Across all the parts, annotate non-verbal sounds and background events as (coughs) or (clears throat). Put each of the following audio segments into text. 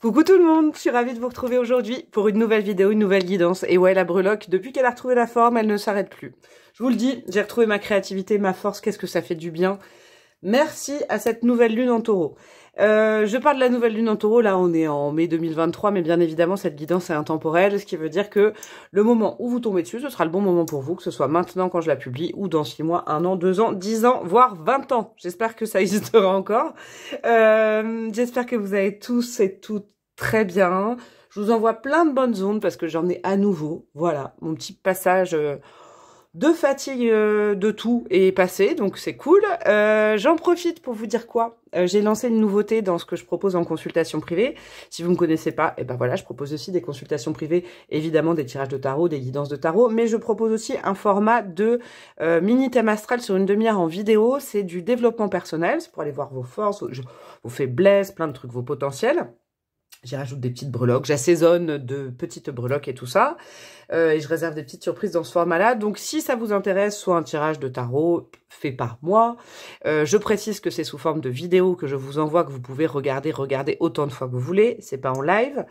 Coucou tout le monde, je suis ravie de vous retrouver aujourd'hui pour une nouvelle vidéo, une nouvelle guidance. Et ouais, la breloque, depuis qu'elle a retrouvé la forme, elle ne s'arrête plus. Je vous le dis, j'ai retrouvé ma créativité, ma force, qu'est-ce que ça fait du bien. Merci à cette nouvelle lune en taureau. Euh, je parle de la nouvelle lune en taureau, là on est en mai 2023, mais bien évidemment cette guidance est intemporelle, ce qui veut dire que le moment où vous tombez dessus, ce sera le bon moment pour vous, que ce soit maintenant quand je la publie, ou dans 6 mois, 1 an, 2 ans, 10 ans, voire 20 ans. J'espère que ça existera encore. Euh, j'espère que vous allez tous et toutes très bien. Je vous envoie plein de bonnes ondes parce que j'en ai à nouveau. Voilà, mon petit passage... Euh, de fatigue de tout est passé, donc c'est cool. J'en profite pour vous dire quoi euh, j'ai lancé une nouveauté dans ce que je propose en consultation privée. Si vous ne me connaissez pas, et eh ben voilà, je propose aussi des consultations privées, évidemment des tirages de tarot, des guidances de tarot, mais je propose aussi un format de euh, mini thème astral sur une demi-heure en vidéo. C'est du développement personnel, c'est pour aller voir vos forces, vos faiblesses, plein de trucs, vos potentiels. J'y rajoute des petites breloques. J'assaisonne de petites breloques et tout ça. Euh, et je réserve des petites surprises dans ce format-là. Donc, si ça vous intéresse, soit un tirage de tarot fait par moi. Euh, je précise que c'est sous forme de vidéo que je vous envoie, que vous pouvez regarder, regarder autant de fois que vous voulez. C'est pas en live.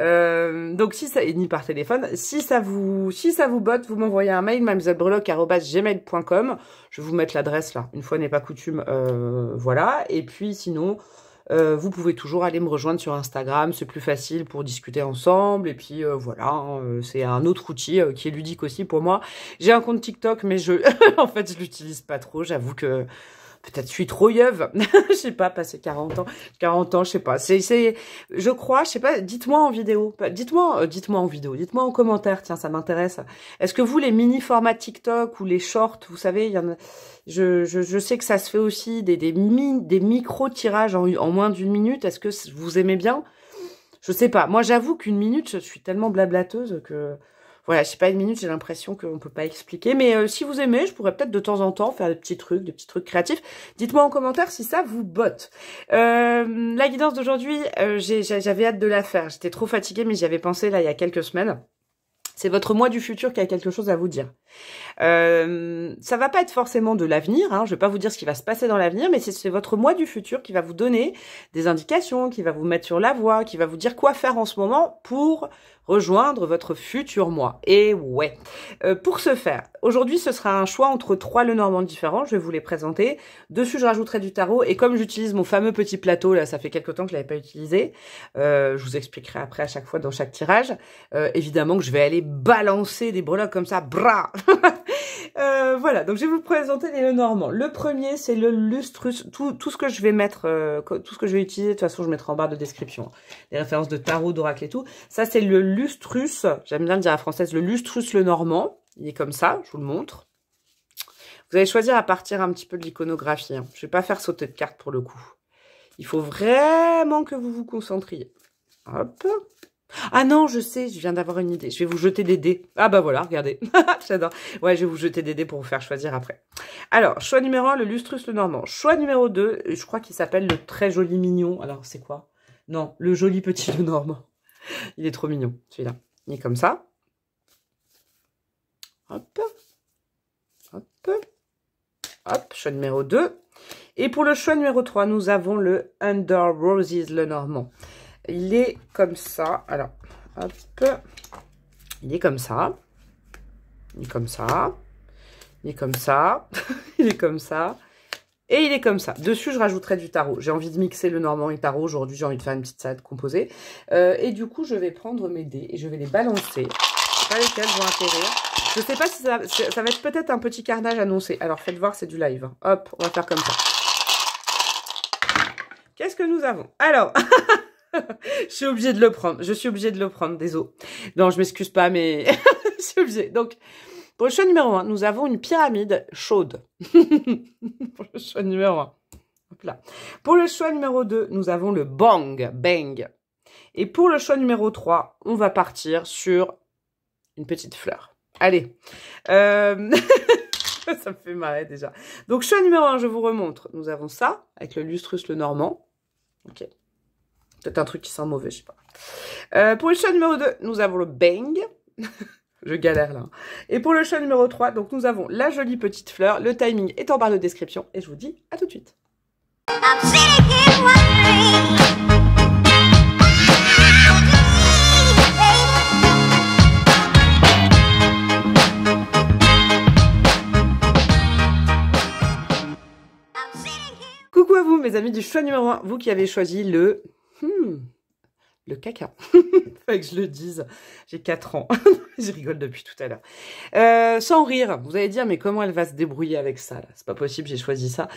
Euh, donc, si ça, et ni par téléphone. Si ça vous, si ça vous botte, vous m'envoyez un mail, mademoisellebreloque.com. Je vous mettre l'adresse là. Une fois n'est pas coutume, voilà. Et puis, sinon, euh, vous pouvez toujours aller me rejoindre sur Instagram, c'est plus facile pour discuter ensemble. Et puis euh, voilà, hein, euh, c'est un autre outil qui est ludique aussi pour moi. J'ai un compte TikTok, mais je, (laughs) en fait, je l'utilise pas trop. J'avoue que Peut-être je suis trop yeuve. je sais pas, passé 40 ans. 40 ans, je sais pas. C'est, je crois, je sais pas, dites-moi en vidéo. Dites-moi, euh, dites-moi en vidéo. Dites-moi en commentaire. Tiens, ça m'intéresse. Est-ce que vous, les mini formats TikTok ou les shorts, vous savez, il y en je, je, je, sais que ça se fait aussi des, des, des micro-tirages en, en moins d'une minute. Est-ce que vous aimez bien? Je sais pas. Moi, j'avoue qu'une minute, je suis tellement blablateuse que voilà, c'est pas une minute, j'ai l'impression qu'on ne peut pas expliquer. Mais euh, si vous aimez, je pourrais peut-être de temps en temps faire des petits trucs, des petits trucs créatifs. Dites-moi en commentaire si ça vous botte. Euh, la guidance d'aujourd'hui, euh, j'avais hâte de la faire. J'étais trop fatiguée, mais j'y avais pensé là il y a quelques semaines. C'est votre moi du futur qui a quelque chose à vous dire. Euh, ça va pas être forcément de l'avenir, hein, je vais pas vous dire ce qui va se passer dans l'avenir, mais c'est votre moi du futur qui va vous donner des indications, qui va vous mettre sur la voie, qui va vous dire quoi faire en ce moment pour rejoindre votre futur moi. Et ouais, euh, pour ce faire, aujourd'hui ce sera un choix entre trois le normand différents, je vais vous les présenter. Dessus je rajouterai du tarot, et comme j'utilise mon fameux petit plateau, là ça fait quelques temps que je l'avais pas utilisé, euh, je vous expliquerai après à chaque fois dans chaque tirage, évidemment que je vais aller balancer des breloques comme ça, Bra (laughs) Euh, voilà, donc je vais vous présenter les le normands. Le premier, c'est le lustrus. Tout, ce que je vais mettre, euh, tout ce que je vais utiliser, de toute façon, je mettrai en barre de description. Les références de tarot, d'oracle et tout. Ça, c'est le lustrus. J'aime bien le dire à la française, le lustrus le normand. Il est comme ça, je vous le montre. Vous allez choisir à partir un petit peu de l'iconographie. Hein. Je ne vais pas faire sauter de carte pour le coup. Il faut vraiment que vous vous concentriez. Hop. Ah non, je sais, je viens d'avoir une idée. Je vais vous jeter des dés. Ah bah voilà, regardez. (laughs) J'adore. Ouais, je vais vous jeter des dés pour vous faire choisir après. Alors, choix numéro 1, le lustrus le normand. Choix numéro 2, je crois qu'il s'appelle le très joli mignon. Alors, c'est quoi Non, le joli petit le normand. Il est trop mignon, celui-là. Il est comme ça. Hop. Hop. Hop, choix numéro 2. Et pour le choix numéro 3, nous avons le Under Roses le normand il est comme ça. Alors, hop. Il est comme ça. Il est comme ça. Il est comme ça. (laughs) il est comme ça. Et il est comme ça. Dessus, je rajouterai du tarot. J'ai envie de mixer le normand et le tarot. Aujourd'hui, j'ai envie de faire une petite salade composée. Euh, et du coup, je vais prendre mes dés et je vais les balancer. Pas lesquels vont atterrir. Je ne sais pas si ça, ça va être peut-être un petit carnage annoncé. Alors, faites voir, c'est du live. Hein. Hop, on va faire comme ça. Qu'est-ce que nous avons Alors, (laughs) (laughs) je suis obligée de le prendre. Je suis obligée de le prendre, eaux. Non, je m'excuse pas, mais (laughs) je suis obligée. Donc, pour le choix numéro 1, nous avons une pyramide chaude. (laughs) pour le choix numéro 1. Hop là. Pour le choix numéro 2, nous avons le bang, bang. Et pour le choix numéro 3, on va partir sur une petite fleur. Allez. Euh, ça me fait marrer déjà. Donc, choix numéro 1, je vous remontre. Nous avons ça, avec le lustrus le normand. Ok. Peut-être un truc qui sent mauvais, je sais pas. Euh, pour le choix numéro 2, nous avons le bang. (laughs) je galère là. Hein. Et pour le choix numéro 3, donc nous avons la jolie petite fleur. Le timing est en barre de description et je vous dis à tout de suite. Coucou à vous mes amis du choix numéro 1, vous qui avez choisi le Hmm. le caca. (laughs) Faut que je le dise. J'ai 4 ans. (laughs) je rigole depuis tout à l'heure. Euh, sans rire. Vous allez dire, mais comment elle va se débrouiller avec ça C'est pas possible, j'ai choisi ça.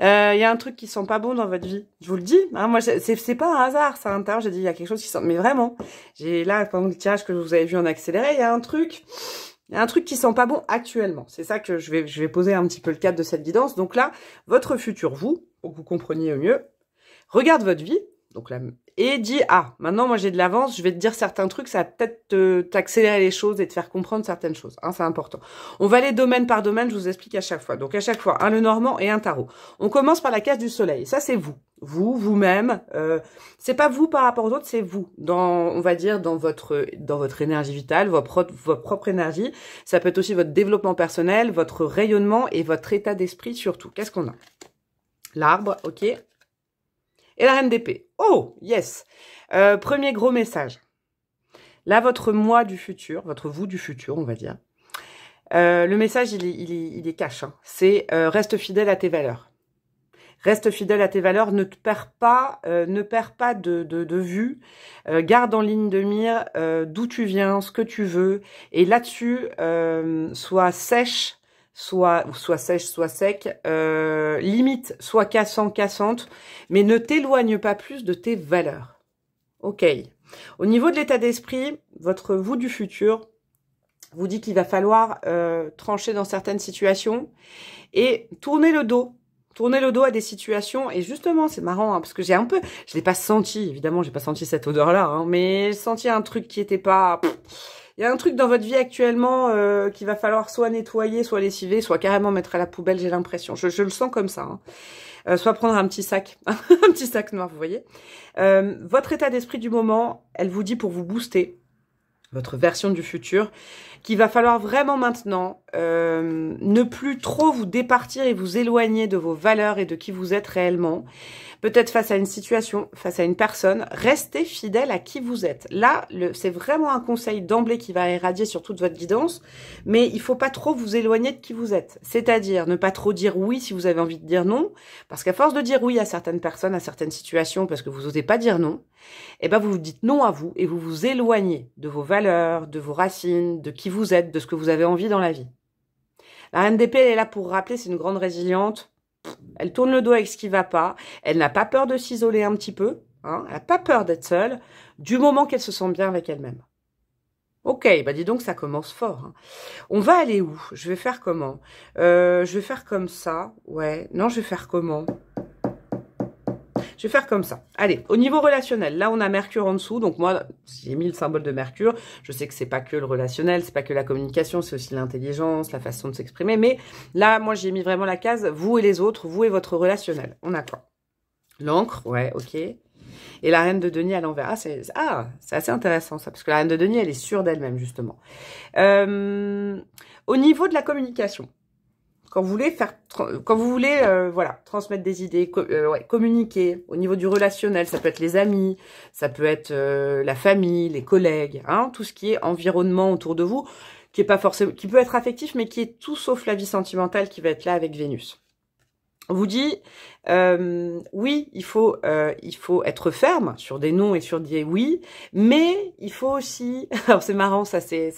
Il euh, y a un truc qui sent pas bon dans votre vie. Je vous le dis. Hein. moi, c'est pas un hasard, ça, un temps, J'ai dit, il y a quelque chose qui sent... Mais vraiment, j'ai là, pendant le tirage que vous avez vu en accéléré, il y a un truc... Il y a un truc qui sent pas bon actuellement. C'est ça que je vais, je vais poser un petit peu le cadre de cette guidance. Donc là, votre futur vous, pour que vous compreniez au mieux, regarde votre vie donc là, et dit ah maintenant moi j'ai de l'avance, je vais te dire certains trucs, ça va peut-être t'accélérer les choses et te faire comprendre certaines choses. Hein, c'est important. On va aller domaine par domaine, je vous explique à chaque fois. Donc à chaque fois un le normand et un tarot. On commence par la case du soleil. Ça c'est vous, vous vous-même. Euh, c'est pas vous par rapport aux autres, c'est vous dans on va dire dans votre dans votre énergie vitale, votre, votre propre énergie. Ça peut être aussi votre développement personnel, votre rayonnement et votre état d'esprit surtout. Qu'est-ce qu'on a L'arbre, ok. Et la reine Oh, yes. Euh, premier gros message. Là, votre moi du futur, votre vous du futur, on va dire. Euh, le message, il est, il hein. C'est euh, reste fidèle à tes valeurs. Reste fidèle à tes valeurs, ne perds pas, ne perds pas de, de vue, garde en ligne de mire d'où tu viens, ce que tu veux, et là-dessus, sois sèche soit, soit sèche, soit sec, euh, limite, soit cassant, cassante, mais ne t'éloigne pas plus de tes valeurs. Ok. Au niveau de l'état d'esprit, votre vous du futur vous dit qu'il va falloir euh, trancher dans certaines situations et tourner le dos. Tourner le dos à des situations et justement c'est marrant hein, parce que j'ai un peu, je l'ai pas senti évidemment, j'ai pas senti cette odeur là, hein, mais senti un truc qui était pas. Il y a un truc dans votre vie actuellement euh, qu'il va falloir soit nettoyer, soit lessiver, soit carrément mettre à la poubelle, j'ai l'impression. Je, je, le sens comme ça. Hein. Euh, soit prendre un petit sac, (laughs) un petit sac noir, vous voyez. Euh, votre état d'esprit du moment, elle vous dit pour vous booster votre version du futur, qu'il va falloir vraiment maintenant ne plus trop vous départir et vous éloigner de vos valeurs et de qui vous êtes réellement peut-être face à une situation, face à une personne, restez fidèle à qui vous êtes. Là, c'est vraiment un conseil d'emblée qui va éradier sur toute votre guidance, mais il faut pas trop vous éloigner de qui vous êtes. C'est-à-dire ne pas trop dire oui si vous avez envie de dire non, parce qu'à force de dire oui à certaines personnes, à certaines situations, parce que vous n'osez pas dire non, eh ben vous vous dites non à vous et vous vous éloignez de vos valeurs, de vos racines, de qui vous êtes, de ce que vous avez envie dans la vie. La NDP elle est là pour rappeler, c'est une grande résiliente. Elle tourne le dos avec ce qui va pas. Elle n'a pas peur de s'isoler un petit peu. Hein, elle n'a pas peur d'être seule, du moment qu'elle se sent bien avec elle-même. Ok, bah dis donc, ça commence fort. Hein. On va aller où Je vais faire comment euh, Je vais faire comme ça. Ouais. Non, je vais faire comment je vais faire comme ça. Allez, au niveau relationnel, là on a Mercure en dessous, donc moi j'ai mis le symbole de Mercure. Je sais que c'est pas que le relationnel, c'est pas que la communication, c'est aussi l'intelligence, la façon de s'exprimer. Mais là, moi j'ai mis vraiment la case vous et les autres, vous et votre relationnel. On a quoi L'encre, ouais, ok. Et la reine de Denis à l'envers. Ah, c'est ah, assez intéressant ça, parce que la reine de Denis, elle est sûre d'elle-même, justement. Euh, au niveau de la communication, quand vous voulez faire, quand vous voulez, euh, voilà, transmettre des idées, euh, communiquer au niveau du relationnel, ça peut être les amis, ça peut être euh, la famille, les collègues, hein, tout ce qui est environnement autour de vous, qui est pas forcément, qui peut être affectif, mais qui est tout sauf la vie sentimentale qui va être là avec Vénus. On vous dit, oui, il faut, il faut être ferme sur des non et sur des oui, mais il faut aussi, (laughs) alors c'est marrant ça, c'est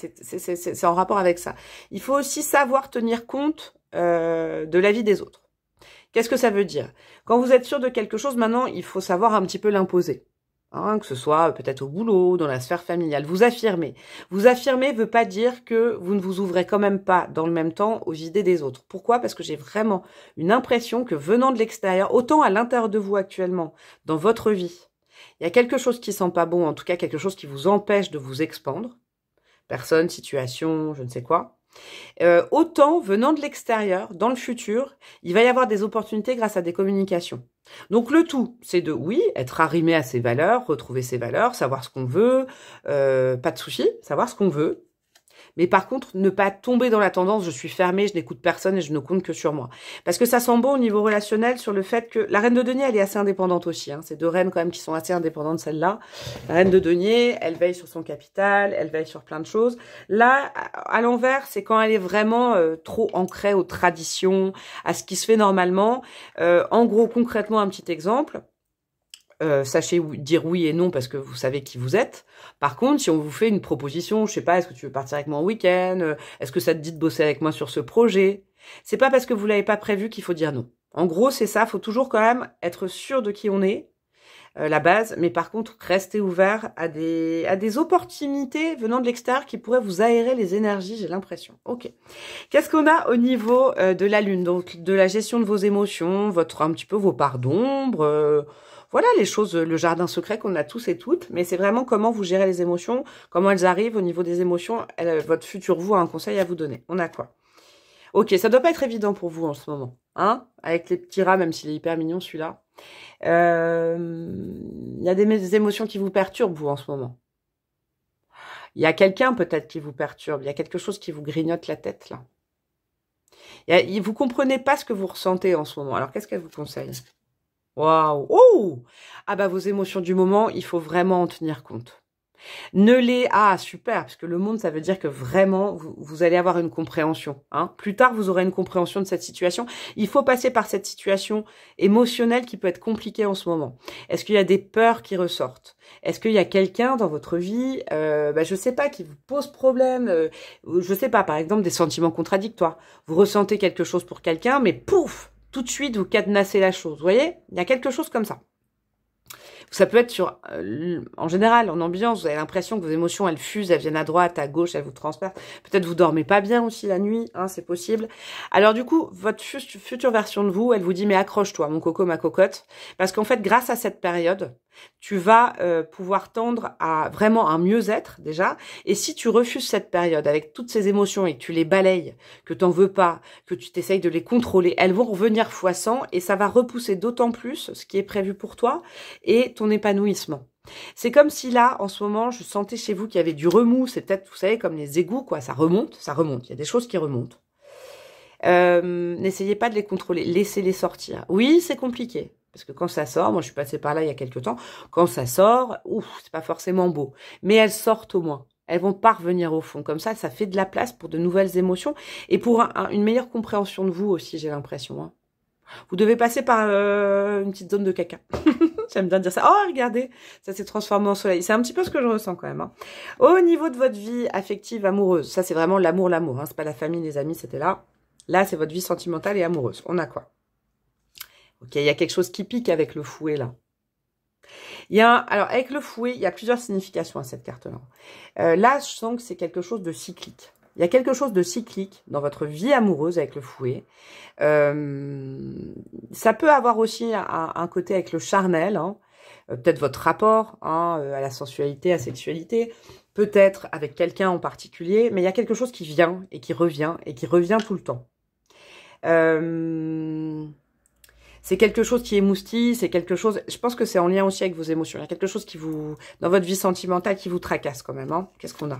en rapport avec ça, il faut aussi savoir tenir compte euh, de la vie des autres. Qu'est-ce que ça veut dire Quand vous êtes sûr de quelque chose, maintenant, il faut savoir un petit peu l'imposer. Hein, que ce soit peut-être au boulot, dans la sphère familiale, vous affirmez. Vous affirmer veut pas dire que vous ne vous ouvrez quand même pas dans le même temps aux idées des autres. Pourquoi Parce que j'ai vraiment une impression que venant de l'extérieur, autant à l'intérieur de vous actuellement, dans votre vie, il y a quelque chose qui sent pas bon, en tout cas quelque chose qui vous empêche de vous expandre. Personne, situation, je ne sais quoi. Euh, autant venant de l'extérieur, dans le futur, il va y avoir des opportunités grâce à des communications. Donc le tout, c'est de, oui, être arrimé à ses valeurs, retrouver ses valeurs, savoir ce qu'on veut, euh, pas de souci, savoir ce qu'on veut, mais par contre, ne pas tomber dans la tendance, je suis fermée, je n'écoute personne et je ne compte que sur moi. Parce que ça sent bon au niveau relationnel sur le fait que la reine de denier, elle est assez indépendante aussi. Hein. C'est deux reines quand même qui sont assez indépendantes, celle-là. La reine de denier, elle veille sur son capital, elle veille sur plein de choses. Là, à l'envers, c'est quand elle est vraiment euh, trop ancrée aux traditions, à ce qui se fait normalement. Euh, en gros, concrètement, un petit exemple. Euh, sachez dire oui et non parce que vous savez qui vous êtes. Par contre, si on vous fait une proposition, je sais pas, est-ce que tu veux partir avec moi en week-end euh, Est-ce que ça te dit de bosser avec moi sur ce projet C'est pas parce que vous l'avez pas prévu qu'il faut dire non. En gros, c'est ça. Faut toujours quand même être sûr de qui on est, euh, la base. Mais par contre, rester ouvert à des à des opportunités venant de l'extérieur qui pourraient vous aérer les énergies. J'ai l'impression. Ok. Qu'est-ce qu'on a au niveau de la lune Donc de la gestion de vos émotions, votre un petit peu vos parts d'ombre. Voilà les choses, le jardin secret qu'on a tous et toutes, mais c'est vraiment comment vous gérez les émotions, comment elles arrivent au niveau des émotions, euh, votre futur vous a un conseil à vous donner. On a quoi Ok, ça doit pas être évident pour vous en ce moment, hein Avec les petits rats, même s'il est hyper mignon celui-là. Il euh, y a des, émotions qui vous perturbent, vous, en ce moment. Il y a quelqu'un peut-être qui vous perturbe, il y a quelque chose qui vous grignote la tête là. Vous vous comprenez pas ce que vous ressentez en ce moment. Alors qu'est-ce qu'elle vous conseille Waouh Oh Ah bah vos émotions du moment, il faut vraiment en tenir compte. Ne les... Ah, super, parce que le monde, ça veut dire que vraiment, vous, allez avoir une compréhension. Hein. Plus tard, vous aurez une compréhension de cette situation. Il faut passer par cette situation émotionnelle qui peut être compliquée en ce moment. Est-ce qu'il y a des peurs qui ressortent Est-ce qu'il y a quelqu'un dans votre vie, euh, bah, je sais pas, qui vous pose problème euh, Je sais pas, par exemple, des sentiments contradictoires. Vous ressentez quelque chose pour quelqu'un, mais pouf tout de suite vous cadenassez la chose. Vous voyez Il y a quelque chose comme ça. Ça peut être sur, euh, en général, en ambiance, vous avez l'impression que vos émotions, elles fusent, elles viennent à droite, à gauche, elles vous transpercent. Peut-être vous dormez pas bien aussi la nuit, hein, c'est possible. Alors du coup, votre future version de vous, elle vous dit mais accroche-toi, mon coco, ma cocotte, parce qu'en fait, grâce à cette période, tu vas euh, pouvoir tendre à vraiment un mieux-être déjà. Et si tu refuses cette période avec toutes ces émotions et que tu les balayes, que tu n'en veux pas, que tu t'essayes de les contrôler, elles vont revenir fois et ça va repousser d'autant plus ce qui est prévu pour toi et ton épanouissement. C'est comme si là, en ce moment, je sentais chez vous qu'il y avait du remous. C'est peut-être, vous savez, comme les égouts, quoi. Ça remonte, ça remonte. Il y a des choses qui remontent. Euh, n'essayez pas de les contrôler. Laissez-les sortir. Oui, c'est compliqué. Parce que quand ça sort, moi je suis passée par là il y a quelques temps, quand ça sort, ouf, c'est pas forcément beau. Mais elles sortent au moins. Elles vont parvenir au fond. Comme ça, ça fait de la place pour de nouvelles émotions et pour une meilleure compréhension de vous aussi, j'ai l'impression. Hein. Vous devez passer par euh, une petite zone de caca. (laughs) J'aime bien dire ça. Oh, regardez, ça s'est transformé en soleil. C'est un petit peu ce que je ressens quand même. Hein. Au niveau de votre vie affective, amoureuse, ça c'est vraiment l'amour, l'amour. Hein. C'est pas la famille, les amis, c'était là. Là, c'est votre vie sentimentale et amoureuse. On a quoi il y a quelque chose qui pique avec le fouet là. Il y a alors avec le fouet, il y a plusieurs significations à cette carte-là. Euh, là, je sens que c'est quelque chose de cyclique. Il y a quelque chose de cyclique dans votre vie amoureuse avec le fouet. Euh, ça peut avoir aussi un, côté avec le charnel, hein. euh, peut-être votre rapport hein, à la sensualité, à la sexualité, peut-être avec quelqu'un en particulier, mais il y a quelque chose qui vient et qui revient et qui revient tout le temps. Euh, c'est quelque chose qui est mousti, c'est quelque chose... Je pense que c'est en lien aussi avec vos émotions. Il y a quelque chose qui vous... Dans votre vie sentimentale qui vous tracasse quand même. Hein. Qu'est-ce qu'on a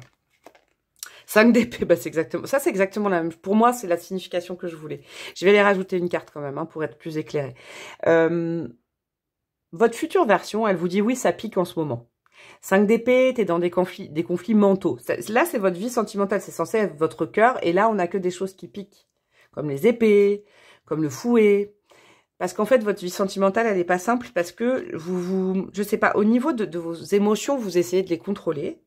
5 d'épée, (laughs) bah c'est exactement... Ça, c'est exactement la même... Pour moi, c'est la signification que je voulais. Je vais aller rajouter une carte quand même, hein, pour être plus éclairé. Euh, votre future version, elle vous dit oui, ça pique en ce moment. 5 d'épée, t'es dans des conflits, des conflits mentaux. Là, c'est votre vie sentimentale, c'est censé être votre cœur, et là, on n'a que des choses qui piquent, comme les épées, comme le fouet, parce qu'en fait, votre vie sentimentale, elle n'est pas simple parce que vous, vous je sais pas, au niveau de, vos émotions, vous essayez de les contrôler.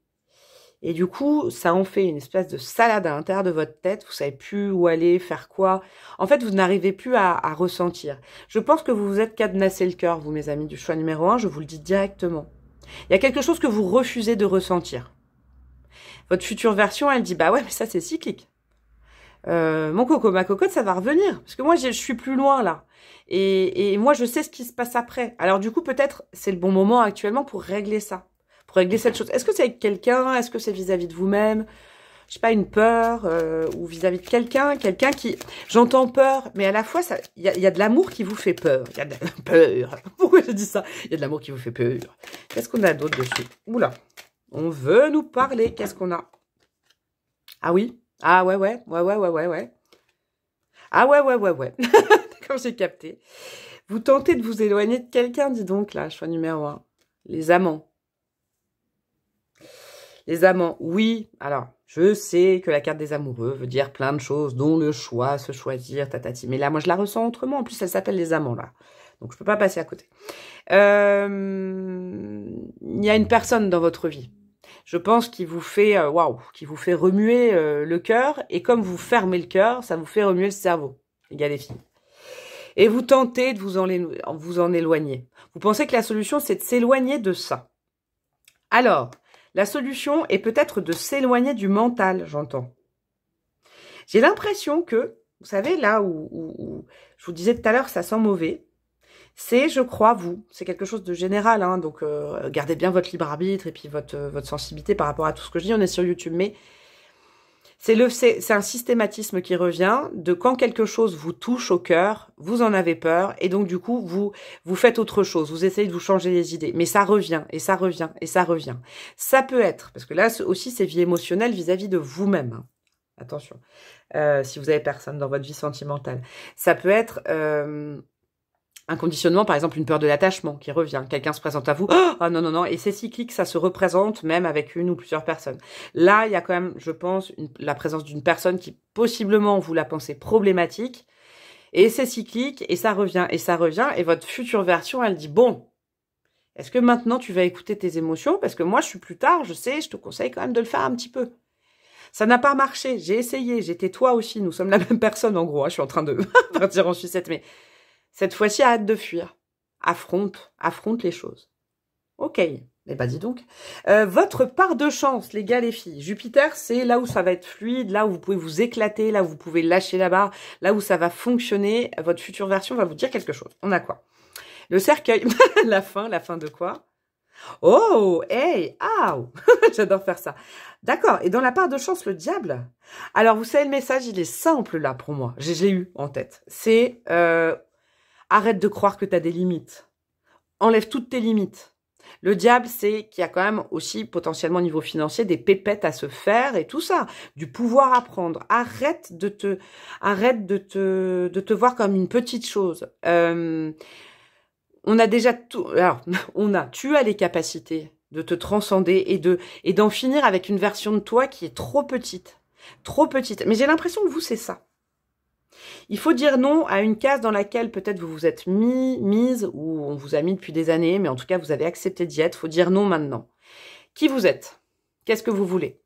Et du coup, ça en fait une espèce de salade à l'intérieur de votre tête. Vous savez plus où aller, faire quoi. En fait, vous n'arrivez plus à, ressentir. Je pense que vous vous êtes cadenassé le cœur, vous, mes amis, du choix numéro un. Je vous le dis directement. Il y a quelque chose que vous refusez de ressentir. Votre future version, elle dit, bah ouais, mais ça, c'est cyclique. Euh, mon coco, ma cocotte, ça va revenir. Parce que moi, je suis plus loin, là. Et, et moi, je sais ce qui se passe après. Alors du coup, peut-être c'est le bon moment actuellement pour régler ça, pour régler cette chose. Est-ce que c'est avec quelqu'un Est-ce que c'est vis-à-vis de vous-même je sais pas, une peur euh, ou vis-à-vis de quelqu'un, quelqu'un qui... J'entends peur, mais à la fois, il y a, de l'amour qui vous fait peur. Il y a de la (laughs) peur. Pourquoi je dis ça Il y a de l'amour qui vous fait peur. Qu'est-ce qu'on a d'autre dessus Oula, on veut nous parler. Qu'est-ce qu'on a Ah oui Ah ouais, ouais, ouais, ouais, ouais, ouais, ouais. Ah ouais, ouais, ouais, ouais. (laughs) quand (laughs) j'ai capté. Vous tentez de vous éloigner de quelqu'un, dis donc là, choix numéro un. Les amants. Les amants, oui. Alors, je sais que la carte des amoureux veut dire plein de choses, dont le choix, se choisir, tatati. Mais là, moi, je la ressens autrement. En plus, elle s'appelle les amants, là. Donc, je peux pas passer à côté. Euh, il y a une personne dans votre vie. Je pense qui vous fait, euh, waouh, qui vous fait remuer euh, le cœur. Et comme vous fermez le cœur, ça vous fait remuer le cerveau. y a les filles et vous tentez de vous en, vous en éloigner. Vous pensez que la solution, c'est de s'éloigner de ça. Alors, la solution est peut-être de s'éloigner du mental, j'entends. J'ai l'impression que, vous savez, là où, je vous disais tout à l'heure, ça sent mauvais, c'est, je crois, vous, c'est quelque chose de général, hein, donc euh, gardez bien votre libre arbitre et puis votre, euh, votre sensibilité par rapport à tout ce que je dis, on est sur YouTube, mais c'est le, c'est un systématisme qui revient de quand quelque chose vous touche au cœur, vous en avez peur et donc du coup vous vous faites autre chose, vous essayez de vous changer les idées, mais ça revient et ça revient et ça revient. Ça peut être parce que là aussi c'est vie émotionnelle vis-à-vis de vous-même. Hein. Attention, euh, si vous avez personne dans votre vie sentimentale, ça peut être euh, un conditionnement, par exemple une peur de l'attachement qui revient. Quelqu'un se présente à vous, (gasps) ah oh, non, non, non, et c'est cyclique, ça se représente même avec une ou plusieurs personnes. Là, il y a quand même, je pense, la présence d'une personne qui possiblement vous la pensez problématique, et c'est cyclique, et ça revient, et ça revient, et votre future version, elle dit, bon, est-ce que maintenant tu vas écouter tes émotions Parce que moi, je suis plus tard, je sais, je te conseille quand même de le faire un petit peu. Ça n'a pas marché, j'ai essayé, j'étais toi aussi, nous sommes la (laughs) même personne en gros, hein. je suis en train de partir (laughs) en sucette, mais cette fois-ci, hâte de fuir. Affronte, affronte les choses. Ok, mais eh bah ben, dis donc. Euh, votre part de chance, les gars, les filles. Jupiter, c'est là où ça va être fluide, là où vous pouvez vous éclater, là où vous pouvez lâcher la barre, là où ça va fonctionner. Votre future version va vous dire quelque chose. On a quoi Le cercueil. (laughs) la fin, la fin de quoi Oh, hey, ow (laughs) J'adore faire ça. D'accord, et dans la part de chance, le diable Alors, vous savez, le message, il est simple là pour moi. J'ai eu en tête. C'est, euh, Arrête de croire que tu as des limites. Enlève toutes tes limites. Le diable, c'est qu'il y a quand même aussi potentiellement au niveau financier des pépettes à se faire et tout ça, du pouvoir à prendre. Arrête de te, arrête de te, de te voir comme une petite chose. Euh, on a déjà tout, alors (laughs) on a, tu as les capacités de te transcender et de, et d'en finir avec une version de toi qui est trop petite, trop petite. Mais j'ai l'impression que vous c'est ça. Il faut dire non à une case dans laquelle peut-être vous vous êtes mis, mise, ou on vous a mis depuis des années, mais en tout cas vous avez accepté d'y être. Faut dire non maintenant. Qui vous êtes Qu'est-ce que vous voulez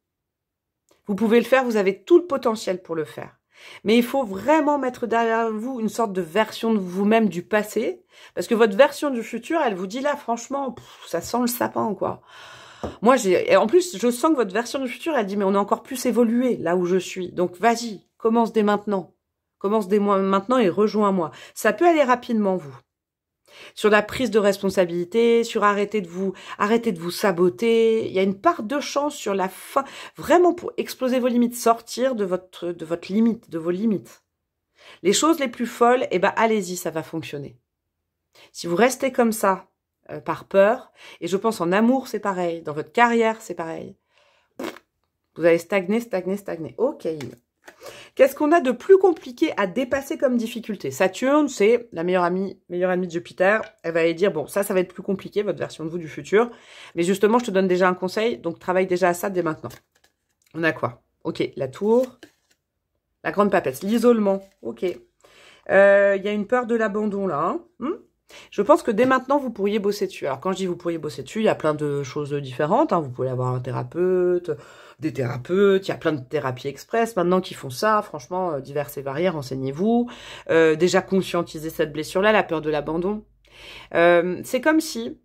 Vous pouvez le faire, vous avez tout le potentiel pour le faire. Mais il faut vraiment mettre derrière vous une sorte de version de vous-même du passé, parce que votre version du futur, elle vous dit là, franchement, ça sent le sapin, quoi. Moi, j'ai, en plus, je sens que votre version du futur, elle dit, mais on a encore plus évolué là où je suis. Donc, vas-y, commence dès maintenant. Commence dès maintenant et rejoins-moi. Ça peut aller rapidement, vous. Sur la prise de responsabilité, sur arrêter de vous, arrêter de vous saboter. Il y a une part de chance sur la fin, vraiment pour exploser vos limites, sortir de votre, de votre limite, de vos limites. Les choses les plus folles, et eh ben, allez-y, ça va fonctionner. Si vous restez comme ça, euh, par peur, et je pense en amour, c'est pareil, dans votre carrière, c'est pareil. Vous allez stagner, stagner, stagner. Ok. Qu'est-ce qu'on a de plus compliqué à dépasser comme difficulté Saturne, c'est la meilleure amie, meilleure amie de Jupiter. Elle va aller dire, bon, ça, ça va être plus compliqué, votre version de vous du futur. Mais justement, je te donne déjà un conseil, donc travaille déjà à ça dès maintenant. On a quoi Ok, la tour, la grande papette, l'isolement, ok. Euh, il y a une peur de l'abandon là. Hein. Hmm je pense que dès maintenant, vous pourriez bosser dessus. Alors, quand je dis vous pourriez bosser dessus, il y a plein de choses différentes. Hein. Vous pouvez avoir un thérapeute, des thérapeutes, il y a plein de thérapies express maintenant qui font ça, franchement, euh, diverses et variées, renseignez-vous. Euh, déjà conscientiser cette blessure-là, la peur de l'abandon. Euh, c'est comme si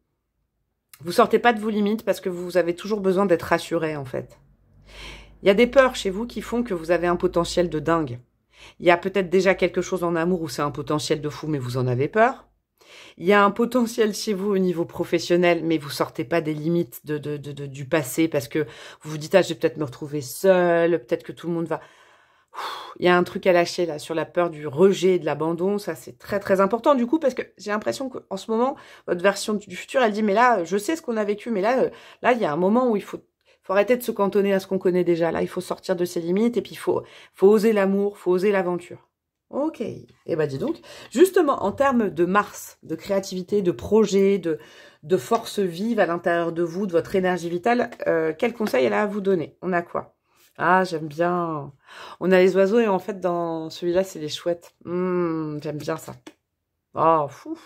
vous sortez pas de vos limites parce que vous avez toujours besoin d'être rassuré, en fait. Il y a des peurs chez vous qui font que vous avez un potentiel de dingue. Il y a peut-être déjà quelque chose en amour où c'est un potentiel de fou, mais vous en avez peur. Il y a un potentiel chez vous au niveau professionnel, mais vous sortez pas des limites de, de, de, du passé parce que vous vous dites, ah, je vais peut-être me retrouver seule, peut-être que tout le monde va... Il y a un truc à lâcher là sur la peur du rejet, de l'abandon, ça c'est très très important du coup parce que j'ai l'impression qu'en ce moment votre version du futur elle dit mais là je sais ce qu'on a vécu mais là euh, là il y a un moment où il faut faut arrêter de se cantonner à ce qu'on connaît déjà là il faut sortir de ses limites et puis il faut faut oser l'amour, faut oser l'aventure. Ok. Eh ben dis donc, justement, en termes de Mars, de créativité, de projet, de, de force vive à l'intérieur de vous, de votre énergie vitale, euh, quel conseil elle a à vous donner On a quoi Ah, j'aime bien. On a les oiseaux et en fait, dans celui-là, c'est les chouettes. Mmh, j'aime bien ça. Oh, fou.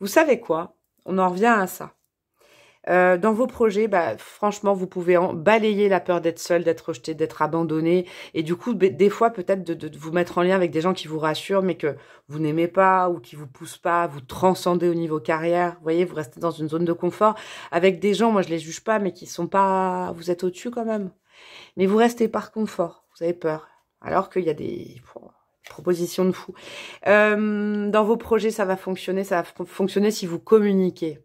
Vous savez quoi On en revient à ça. Euh, dans vos projets, bah, franchement, vous pouvez en balayer la peur d'être seul, d'être rejeté, d'être abandonné. Et du coup, des fois, peut-être de, vous mettre en lien avec des gens qui vous rassurent, mais que vous n'aimez pas ou qui vous poussent pas, vous transcendez au niveau carrière. Vous voyez, vous restez dans une zone de confort avec des gens, moi, je les juge pas, mais qui sont pas, vous êtes au-dessus quand même. Mais vous restez par confort. Vous avez peur. Alors qu'il y a des, propositions de fous. Euh, dans vos projets, ça va fonctionner. Ça va fonctionner si vous communiquez.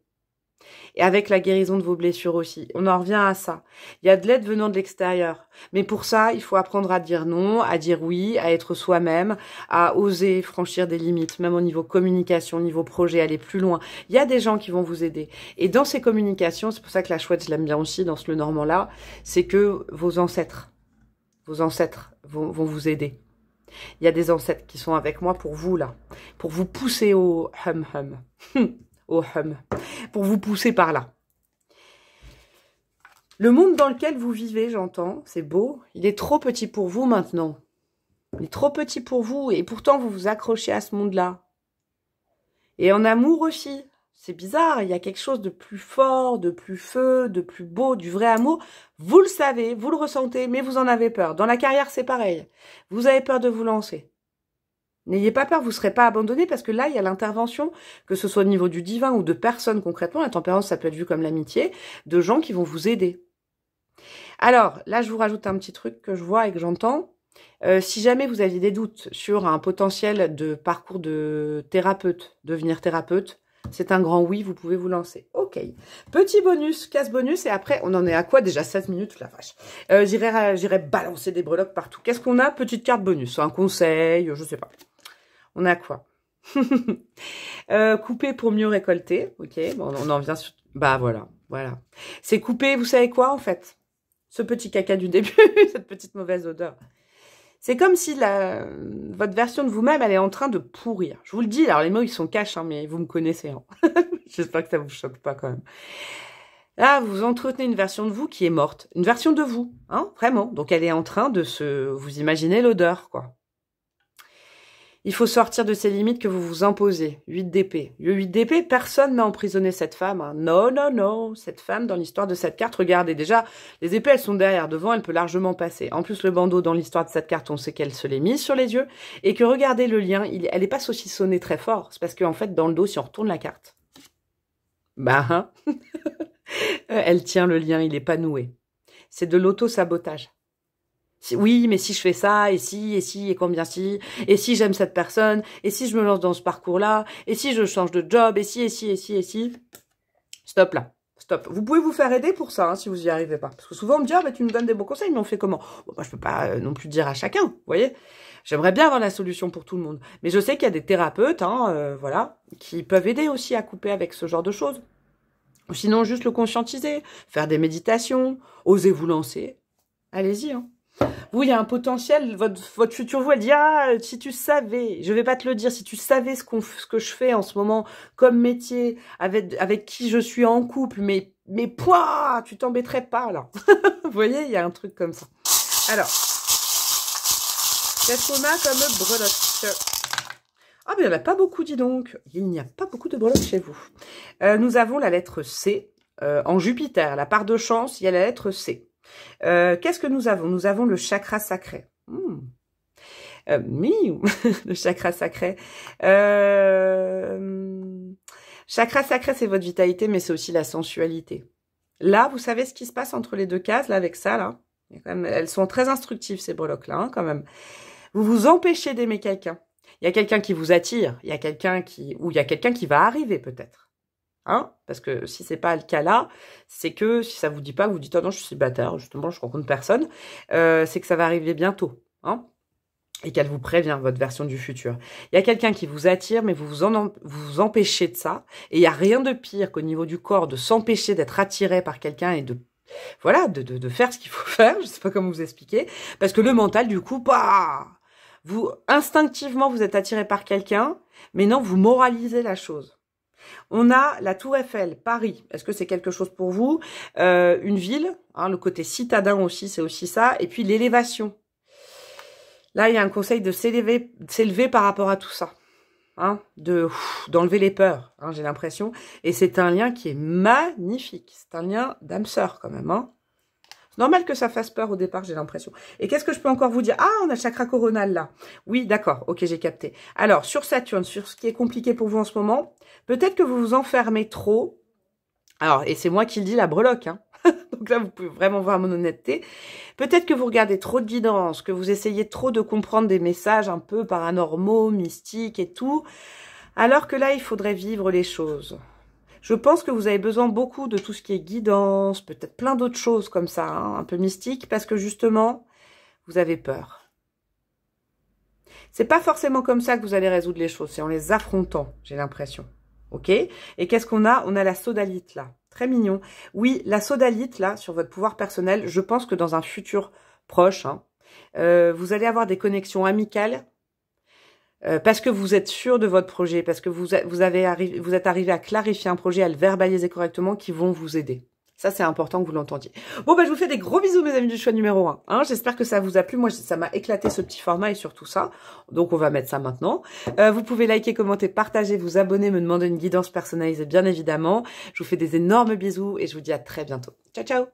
Et avec la guérison de vos blessures aussi. On en revient à ça. Il y a de l'aide venant de l'extérieur. Mais pour ça, il faut apprendre à dire non, à dire oui, à être soi-même, à oser franchir des limites, même au niveau communication, au niveau projet, aller plus loin. Il y a des gens qui vont vous aider. Et dans ces communications, c'est pour ça que la chouette, je l'aime bien aussi dans ce Le Normand-là, c'est que vos ancêtres, vos ancêtres vont, vous aider. Il y a des ancêtres qui sont avec moi pour vous là, pour vous pousser au hum hum. (laughs) hum, pour vous pousser par là. Le monde dans lequel vous vivez, j'entends, c'est beau, il est trop petit pour vous maintenant. Il est trop petit pour vous et pourtant vous vous accrochez à ce monde-là. Et en amour aussi, c'est bizarre, il y a quelque chose de plus fort, de plus feu, de plus beau, du vrai amour. Vous le savez, vous le ressentez, mais vous en avez peur. Dans la carrière, c'est pareil. Vous avez peur de vous lancer. N'ayez pas peur, vous ne serez pas abandonné parce que là, il y a l'intervention, que ce soit au niveau du divin ou de personnes concrètement, la tempérance, ça peut être vu comme l'amitié, de gens qui vont vous aider. Alors, là, je vous rajoute un petit truc que je vois et que j'entends. Euh, si jamais vous aviez des doutes sur un potentiel de parcours de thérapeute, devenir thérapeute, c'est un grand oui, vous pouvez vous lancer. Ok. Petit bonus, casse bonus, et après, on en est à quoi déjà 7 minutes, la vache. Euh, J'irai balancer des breloques partout. Qu'est-ce qu'on a Petite carte bonus, un conseil, je sais pas on a quoi (laughs) euh, Couper pour mieux récolter. Ok, bon, on en vient sur... Bah voilà, voilà. C'est couper, vous savez quoi en fait Ce petit caca du (laughs) début, cette petite mauvaise odeur. C'est comme si la, votre version de vous-même, elle est en train de pourrir. Je vous le dis, alors les mots, ils sont cachés, hein, mais vous me connaissez. Hein. (laughs) J'espère que ça vous choque pas quand même. Là, vous entretenez une version de vous qui est morte. Une version de vous, hein, vraiment. Donc elle est en train de se... Vous imaginez l'odeur, quoi. Il faut sortir de ces limites que vous vous imposez. 8 d'épée. Le 8 d'épée, personne n'a emprisonné cette femme. Hein. Non, non, non. Cette femme, dans l'histoire de cette carte, regardez déjà, les épées, elles sont derrière, devant, elle peut largement passer. En plus, le bandeau, dans l'histoire de cette carte, on sait qu'elle se l'est mise sur les yeux. Et que regardez le lien, elle n'est pas saucissonnée très fort. C'est parce qu'en fait, dans le dos, si on retourne la carte, bah, hein. (laughs) euh, elle tient le lien, il n'est pas noué. C'est de l'auto-sabotage oui, mais si je fais ça, et si, et si, et combien si, et si j'aime cette personne, et si je me lance dans ce parcours-là, et si je change de job, et si, et si, et si, et si. Stop là. Stop. Vous pouvez vous faire aider pour ça, hein, si vous y arrivez pas. Parce que souvent, on me dit, ah, bah, tu nous donnes des bons conseils, mais on fait comment bon, bah, Je peux pas euh, non plus dire à chacun, vous voyez J'aimerais bien avoir la solution pour tout le monde. Mais je sais qu'il y a des thérapeutes, hein, euh, voilà, qui peuvent aider aussi à couper avec ce genre de choses. Ou sinon, juste le conscientiser, faire des méditations, osez vous lancer. Allez-y, hein. Vous, il y a un potentiel. Votre, futur vous, elle dit, ah, si tu savais, je vais pas te le dire, si tu savais ce, que je fais en ce moment comme métier, avec, qui je suis en couple, mais, mais tu t'embêterais pas, là. (laughs) vous voyez, il y a un truc comme ça. Alors, qu'est-ce qu'on a comme breloque ah, mais il n'y en a pas beaucoup, dis donc. Il n'y a pas beaucoup de breloques chez vous. Euh, nous avons la lettre C euh, en Jupiter. La part de chance, il y a la lettre C. Euh, qu'est-ce que nous avons Nous avons le chakra sacré. Hmm. Euh, (laughs) le chakra sacré. Euh, chakra sacré, c'est votre vitalité, mais c'est aussi la sensualité. Là, vous savez ce qui se passe entre les deux cases, là, avec ça, là. elles sont très instructives, ces breloques-là, hein, quand même. Vous vous empêchez d'aimer quelqu'un. Il y a quelqu'un qui vous attire, il y a quelqu'un qui, ou il y a quelqu'un qui va arriver, peut-être. Hein, parce que si c'est pas le cas là, c'est que si ça vous dit pas, vous dites ah non je suis bâtard, justement je rencontre personne, euh, c'est que ça va arriver bientôt, hein et qu'elle vous prévient votre version du futur. Il y a quelqu'un qui vous attire, mais vous vous, empêchez de ça. Et il n'y a rien de pire qu'au niveau du corps de s'empêcher d'être attiré par quelqu'un et de voilà de, faire ce qu'il faut (laughs) faire. Je sais pas comment vous expliquer, parce que le mental du coup, bah, vous instinctivement vous êtes attiré par quelqu'un, mais non vous moralisez la chose. On a la Tour Eiffel, Paris. Est-ce que c'est quelque chose pour vous euh, Une ville, hein, le côté citadin aussi, c'est aussi ça. Et puis l'élévation. Là, il y a un conseil de s'élever par rapport à tout ça. Hein, de d'enlever les peurs, hein, j'ai l'impression. Et c'est un lien qui est magnifique. C'est un lien d'âme sœur quand même. Hein. C'est normal que ça fasse peur au départ, j'ai l'impression. Et qu'est-ce que je peux encore vous dire Ah, on a le chakra coronal là. Oui, d'accord, ok, j'ai capté. Alors, sur Saturne, sur ce qui est compliqué pour vous en ce moment, peut-être que vous vous enfermez trop. Alors, et c'est moi qui le dis, la breloque, hein. (laughs) Donc là, vous pouvez vraiment voir mon honnêteté. Peut-être que vous regardez trop de guidance, que vous essayez trop de comprendre des messages un peu paranormaux, mystiques et tout, alors que là, il faudrait vivre les choses. Je pense que vous avez besoin beaucoup de tout ce qui est guidance, peut-être plein d'autres choses comme ça, hein, un peu mystique, parce que justement, vous avez peur. C'est pas forcément comme ça que vous allez résoudre les choses, c'est en les affrontant, j'ai l'impression. Ok Et qu'est-ce qu'on a On a la sodalite là. Très mignon. Oui, la sodalite là, sur votre pouvoir personnel, je pense que dans un futur proche, hein, euh, vous allez avoir des connexions amicales euh, parce que vous êtes sûr de votre projet, parce que vous, vous, avez vous êtes arrivé à clarifier un projet, à le verbaliser correctement, qui vont vous aider. Ça, c'est important que vous l'entendiez. Bon, bah, je vous fais des gros bisous, mes amis du choix numéro 1. Hein. J'espère que ça vous a plu. Moi, ça m'a éclaté ce petit format et surtout ça. Donc, on va mettre ça maintenant. Euh, vous pouvez liker, commenter, partager, vous abonner, me demander une guidance personnalisée, bien évidemment. Je vous fais des énormes bisous et je vous dis à très bientôt. Ciao, ciao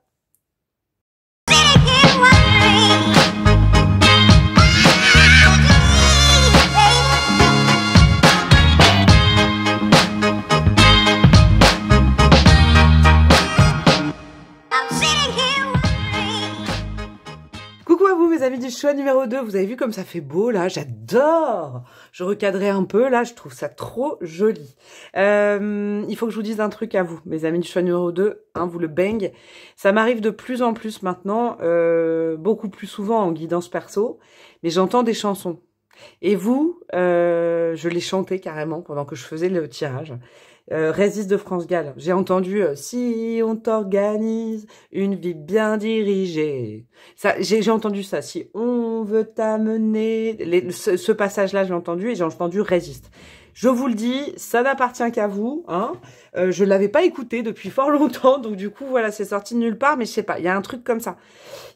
amis du choix numéro 2, vous avez vu comme ça fait beau là, j'adore Je recadrais un peu là, je trouve ça trop joli. Euh, il faut que je vous dise un truc à vous, mes amis du choix numéro 2, hein, vous le bang. Ça m'arrive de plus en plus maintenant, euh, beaucoup plus souvent en guidance perso, mais j'entends des chansons. Et vous, euh, je les chantais carrément pendant que je faisais le tirage. Euh, résiste de France Gall. J'ai entendu euh, si on t'organise une vie bien dirigée. Ça, j'ai entendu ça. Si on veut t'amener, ce, ce passage-là, j'ai entendu et j'ai entendu résiste. Je vous le dis, ça n'appartient qu'à vous. Hein. Euh, je ne l'avais pas écouté depuis fort (laughs) longtemps, donc du coup, voilà, c'est sorti de nulle part, mais je sais pas, il y a un truc comme ça.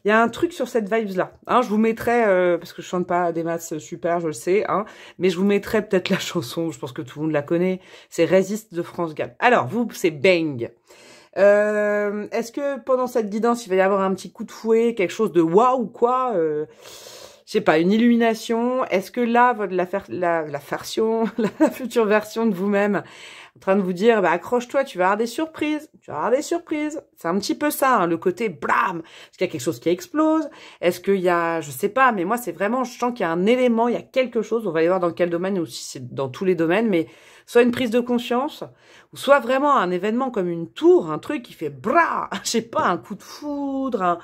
Il y a un truc sur cette vibes-là. Hein. Je vous mettrai, euh, parce que je chante pas des masses super, je le sais, hein, mais je vous mettrai peut-être la chanson, je pense que tout le monde la connaît, c'est Résiste de France Gall. Alors, vous, c'est Bang. Euh, est-ce que pendant cette guidance, il va y avoir un petit coup de fouet, quelque chose de waouh quoi je sais pas, une illumination Est-ce que là, votre, la, la, la, version, (laughs) la future version de vous-même, en train de vous dire, bah, accroche-toi, tu vas avoir des surprises, tu vas avoir des surprises. C'est un petit peu ça, hein, le côté blam. Est-ce qu'il y a quelque chose qui explose Est-ce qu'il y a, je sais pas, mais moi c'est vraiment, je sens qu'il y a un élément, il y a quelque chose. On va aller voir dans quel domaine ou si c'est dans tous les domaines, mais soit une prise de conscience, ou soit vraiment un événement comme une tour, un truc qui fait bra, (laughs) je sais pas, un coup de foudre,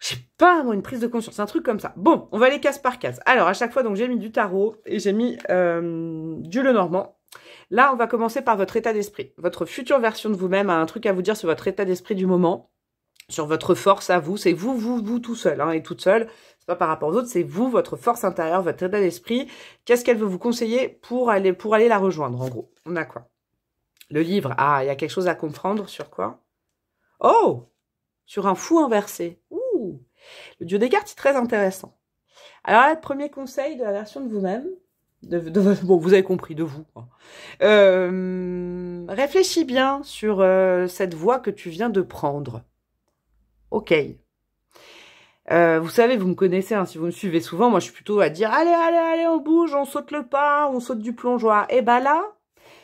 j'ai pas, avoir une prise de conscience, un truc comme ça. Bon, on va aller casse par case. Alors, à chaque fois, donc, j'ai mis du tarot et j'ai mis euh, le normand. Là, on va commencer par votre état d'esprit. Votre future version de vous-même a un truc à vous dire sur votre état d'esprit du moment, sur votre force à vous. C'est vous, vous, vous tout seul hein, et toute seule. C'est pas par rapport aux autres, c'est vous, votre force intérieure, votre état d'esprit. Qu'est-ce qu'elle veut vous conseiller pour aller, pour aller la rejoindre, en gros On a quoi Le livre. Ah, il y a quelque chose à comprendre sur quoi Oh Sur un fou inversé. Le dieu cartes, c'est très intéressant. Alors premier conseil de la version de vous-même, de, bon, vous avez compris, de vous. Euh, réfléchis bien sur euh, cette voie que tu viens de prendre. Ok. Euh, vous savez, vous me connaissez, hein, si vous me suivez souvent, moi je suis plutôt à dire allez, allez, allez, on bouge, on saute le pas, on saute du plongeoir. Et eh ben là,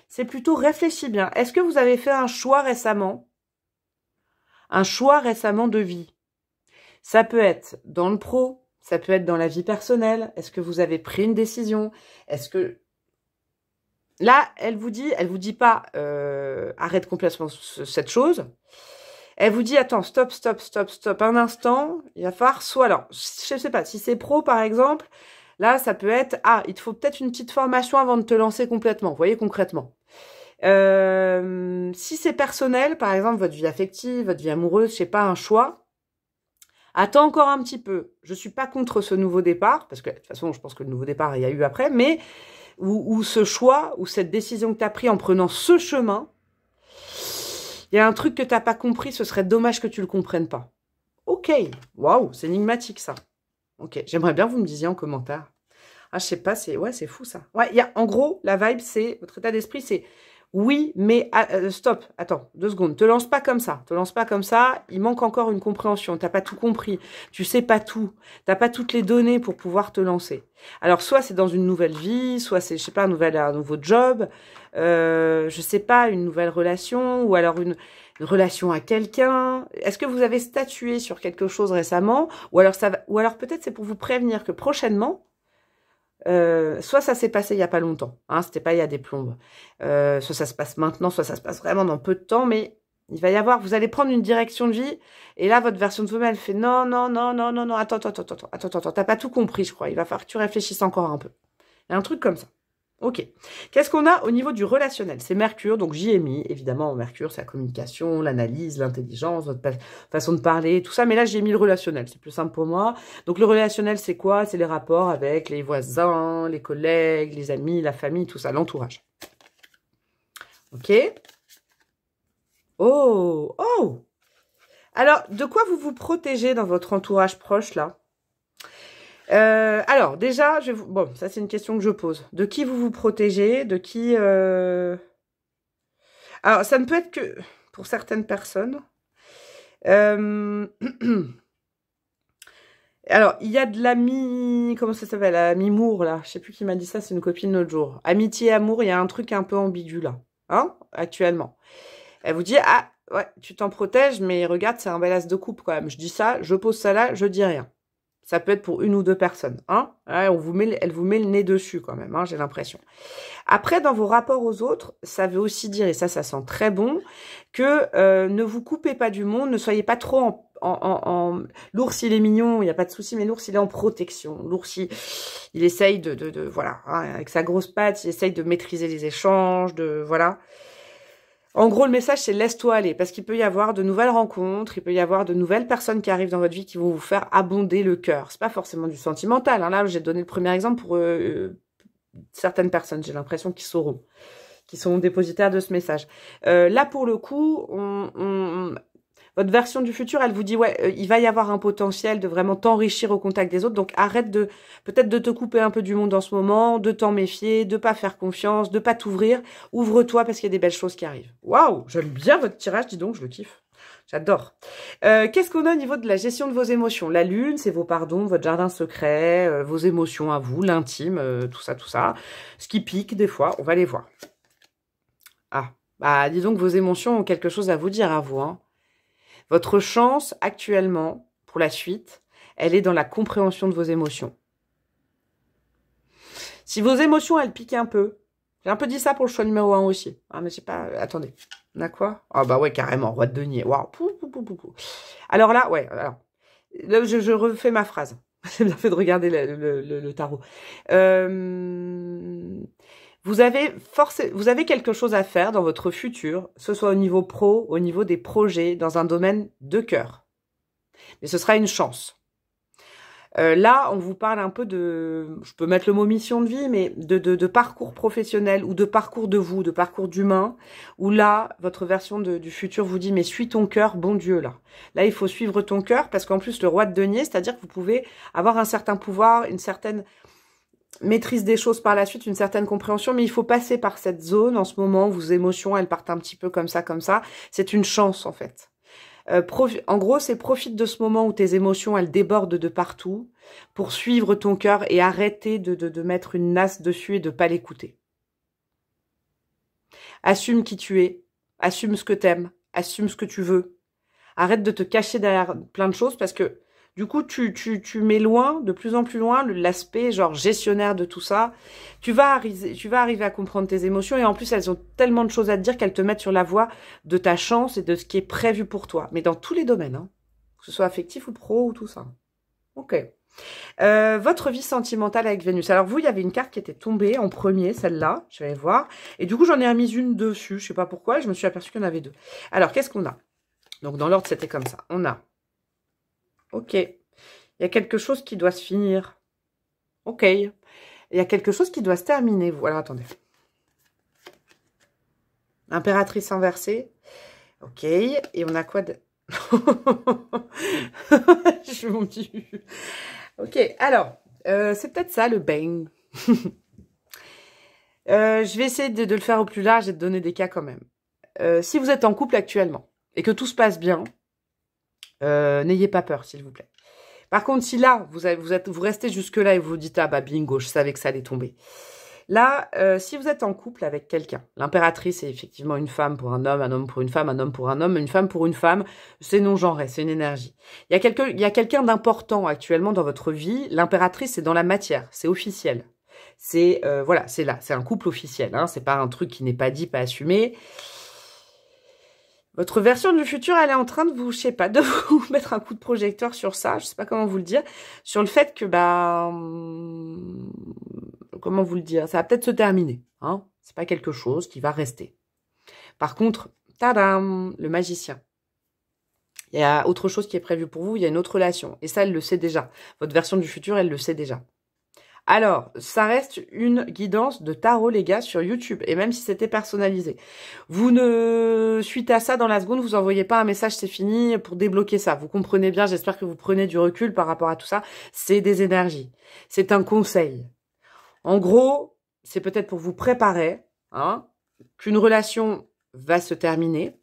c'est plutôt réfléchis bien. Est-ce que vous avez fait un choix récemment Un choix récemment de vie ça peut être dans le pro, ça peut être dans la vie personnelle. Est-ce que vous avez pris une décision Est-ce que là, elle vous dit, elle vous dit pas euh, arrête complètement cette chose. Elle vous dit attends stop stop stop stop un instant. Il va falloir soit alors je sais pas si c'est pro par exemple. Là, ça peut être ah il te faut peut-être une petite formation avant de te lancer complètement. voyez concrètement. Euh, si c'est personnel, par exemple votre vie affective, votre vie amoureuse, je sais pas un choix, Attends encore un petit peu. Je ne suis pas contre ce nouveau départ, parce que de toute façon, je pense que le nouveau départ, il y a eu après, mais ou, ce choix, ou cette décision que tu as pris en prenant ce chemin, il y a un truc que tu n'as pas compris, ce serait dommage que tu ne le comprennes pas. Ok, waouh, c'est énigmatique ça. Ok, j'aimerais bien que vous me disiez en commentaire. Ah, je sais pas, c'est ouais, c'est fou ça. Ouais, il y a en gros la vibe, c'est votre état d'esprit, c'est oui, mais ah, euh, stop, attends, deux secondes. Te lance pas comme ça. Te lance pas comme ça. Il manque encore une compréhension. T'as pas tout compris. Tu sais pas tout. T'as pas toutes les données pour pouvoir te lancer. Alors soit c'est dans une nouvelle vie, soit c'est je sais pas un nouvel un nouveau job, euh, je sais pas une nouvelle relation ou alors une, relation à quelqu'un. Est-ce que vous avez statué sur quelque chose récemment ou alors ça ou alors peut-être c'est pour vous prévenir que prochainement euh, soit ça s'est passé il n'y a pas longtemps, hein, c'était pas il y a des plombes, euh, soit ça se passe maintenant, soit ça se passe vraiment dans peu de temps, mais il va y avoir, vous allez prendre une direction de vie, et là, votre version de vous-même fait non, non, non, non, non, non, attends, attends, attends, attends, attends, attends, t'as pas tout compris, je crois, il va falloir que tu réfléchisses encore un peu. Il y a un truc comme ça. Ok. Qu'est-ce qu'on a au niveau du relationnel C'est Mercure, donc j'y ai mis, évidemment, Mercure, c'est la communication, l'analyse, l'intelligence, votre façon de parler, tout ça. Mais là, j'ai mis le relationnel, c'est plus simple pour moi. Donc le relationnel, c'est quoi C'est les rapports avec les voisins, les collègues, les amis, la famille, tout ça, l'entourage. Ok Oh Oh Alors, de quoi vous vous protégez dans votre entourage proche, là euh, alors, déjà, je bon, ça c'est une question que je pose. De qui vous vous protégez De qui... Euh... Alors, ça ne peut être que pour certaines personnes. Euh, (clears throat) alors, il y a de l'ami, comment ça s'appelle l'ami là. Je sais plus qui m'a dit ça, c'est une copine l'autre jour. Amitié, amour, il y a un truc un peu ambigu, là. Hein Actuellement. Elle vous dit, ah, ouais, tu t'en protèges, mais regarde, c'est un bel as de coupe, quand même. Je dis ça, je pose ça là, je dis rien. Ça peut être pour une ou deux personnes. Hein on vous met, elle vous met le nez dessus quand même, hein, j'ai l'impression. Après, dans vos rapports aux autres, ça veut aussi dire, et ça, ça sent très bon, que euh, ne vous coupez pas du monde, ne soyez pas trop en... L'ours, il est mignon, il n'y a pas de souci, mais l'ours, il est en protection. L'ours, il, essaye de... de, voilà, hein, avec sa grosse patte, il essaye de maîtriser les échanges, de... Voilà. En gros, le message, c'est laisse-toi aller, parce qu'il peut y avoir de nouvelles rencontres, il peut y avoir de nouvelles personnes qui arrivent dans votre vie qui vont vous faire abonder le cœur. C'est pas forcément du sentimental. Hein. Là, j'ai donné le premier exemple pour euh, certaines personnes. J'ai l'impression qu'ils sauront, qui sont dépositaires de ce message. Euh, là, pour le coup, on, on, votre version du futur, elle vous dit ouais, euh, il va y avoir un potentiel de vraiment t'enrichir au contact des autres. Donc arrête de peut-être de te couper un peu du monde en ce moment, de t'en méfier, de pas faire confiance, de pas t'ouvrir. Ouvre-toi parce qu'il y a des belles choses qui arrivent. Waouh, j'aime bien votre tirage, dis donc, je le kiffe. J'adore. Euh, qu'est-ce qu'on a au niveau de la gestion de vos émotions La lune, c'est vos pardons, votre jardin secret, euh, vos émotions à vous, l'intime, tout ça, tout ça. Ce qui pique des fois, on va les voir. Ah, bah dis donc, vos émotions ont quelque chose à vous dire à vous. Hein. Votre chance actuellement pour la suite, elle est dans la compréhension de vos émotions. Si vos émotions, elles piquent un peu, j'ai un peu dit ça pour le choix numéro 1 aussi. Ah, mais c'est pas. Euh, attendez. On a quoi Ah, bah ouais, carrément, roi de denier. Waouh. Alors là, ouais. Alors, je, refais ma phrase. C'est (laughs) bien fait de regarder le, le tarot. Euh... Vous avez, forcé, vous avez quelque chose à faire dans votre futur, que ce soit au niveau pro, au niveau des projets, dans un domaine de cœur. Mais ce sera une chance. Euh, là, on vous parle un peu de, je peux mettre le mot mission de vie, mais de, de, parcours professionnel ou de parcours de vous, de parcours d'humain, où là, votre version du futur vous dit, mais suis ton cœur, bon Dieu, là. Là, il faut suivre ton cœur, parce qu'en plus, le roi de denier, c'est-à-dire que vous pouvez avoir un certain pouvoir, une certaine maîtrise des choses par la suite, une certaine compréhension, mais il faut passer par cette zone en ce moment où vos émotions, elles partent un petit peu comme ça, comme ça. C'est une chance en fait. Euh, en gros, c'est profite de ce moment où tes émotions, elles débordent de partout pour suivre ton cœur et arrêter de, de, mettre une nasse dessus et de pas l'écouter. Assume qui tu es, assume ce que t'aimes, assume ce que tu veux. Arrête de te cacher derrière plein de choses parce que du coup, tu, mets loin, de plus en plus loin, l'aspect genre gestionnaire de tout ça. Tu vas, arriver, tu vas arriver à comprendre tes émotions et en plus, elles ont tellement de choses à te dire qu'elles te mettent sur la voie de ta chance et de ce qui est prévu pour toi. Mais dans tous les domaines, hein. que ce soit affectif ou pro ou tout ça. Ok. Euh, votre vie sentimentale avec Vénus. Alors vous, il y avait une carte qui était tombée en premier, celle-là, je vais voir. Et du coup, j'en ai mis une dessus, je sais pas pourquoi, je me suis aperçue qu'on avait deux. Alors, qu'est-ce qu'on a Donc dans l'ordre, c'était comme ça. On a Ok. Il y a quelque chose qui doit se finir. Ok. Il y a quelque chose qui doit se terminer. Alors, attendez. Impératrice inversée. Ok. Et on a quoi de... (laughs) Je suis mon Ok, alors, euh, c'est peut-être ça le bang. (laughs) Euh, je vais essayer de, le faire au plus large et de donner des cas quand même. Euh, si vous êtes en couple actuellement et que tout se passe bien, euh, n'ayez pas peur, s'il vous plaît. Par contre, si là, vous, êtes, vous restez jusque-là et vous dites « Ah bah bingo, je savais que ça allait tomber », Là, euh, si vous êtes en couple avec quelqu'un, l'impératrice est effectivement une femme pour un homme, un homme pour une femme, un homme pour un homme, une femme pour une femme, c'est non-genré, c'est une énergie. Il y a quelqu'un d'important actuellement dans votre vie, l'impératrice c'est dans la matière, c'est officiel. C'est euh, voilà, c'est là, c'est un couple officiel, hein, c'est pas un truc qui n'est pas dit, pas assumé votre version du futur, elle est en train de vous, je sais pas, de (laughs) vous mettre un coup de projecteur sur ça, je sais pas comment vous le dire, sur le fait que, bah, hum, comment vous le dire, ça va peut-être se terminer, hein. C'est pas quelque chose qui va rester. Par contre, tadam, le magicien. Il y a autre chose qui est prévu pour vous, il y a une autre relation. Et ça, elle le sait déjà. Votre version du futur, elle le sait déjà. Alors, ça reste une guidance de tarot, les gars, sur YouTube. Et même si c'était personnalisé. Vous ne, suite à ça, dans la seconde, vous envoyez pas un message, c'est fini, pour débloquer ça. Vous comprenez bien, j'espère que vous prenez du recul par rapport à tout ça. C'est des énergies. C'est un conseil. En gros, c'est peut-être pour vous préparer, hein, qu'une relation va se terminer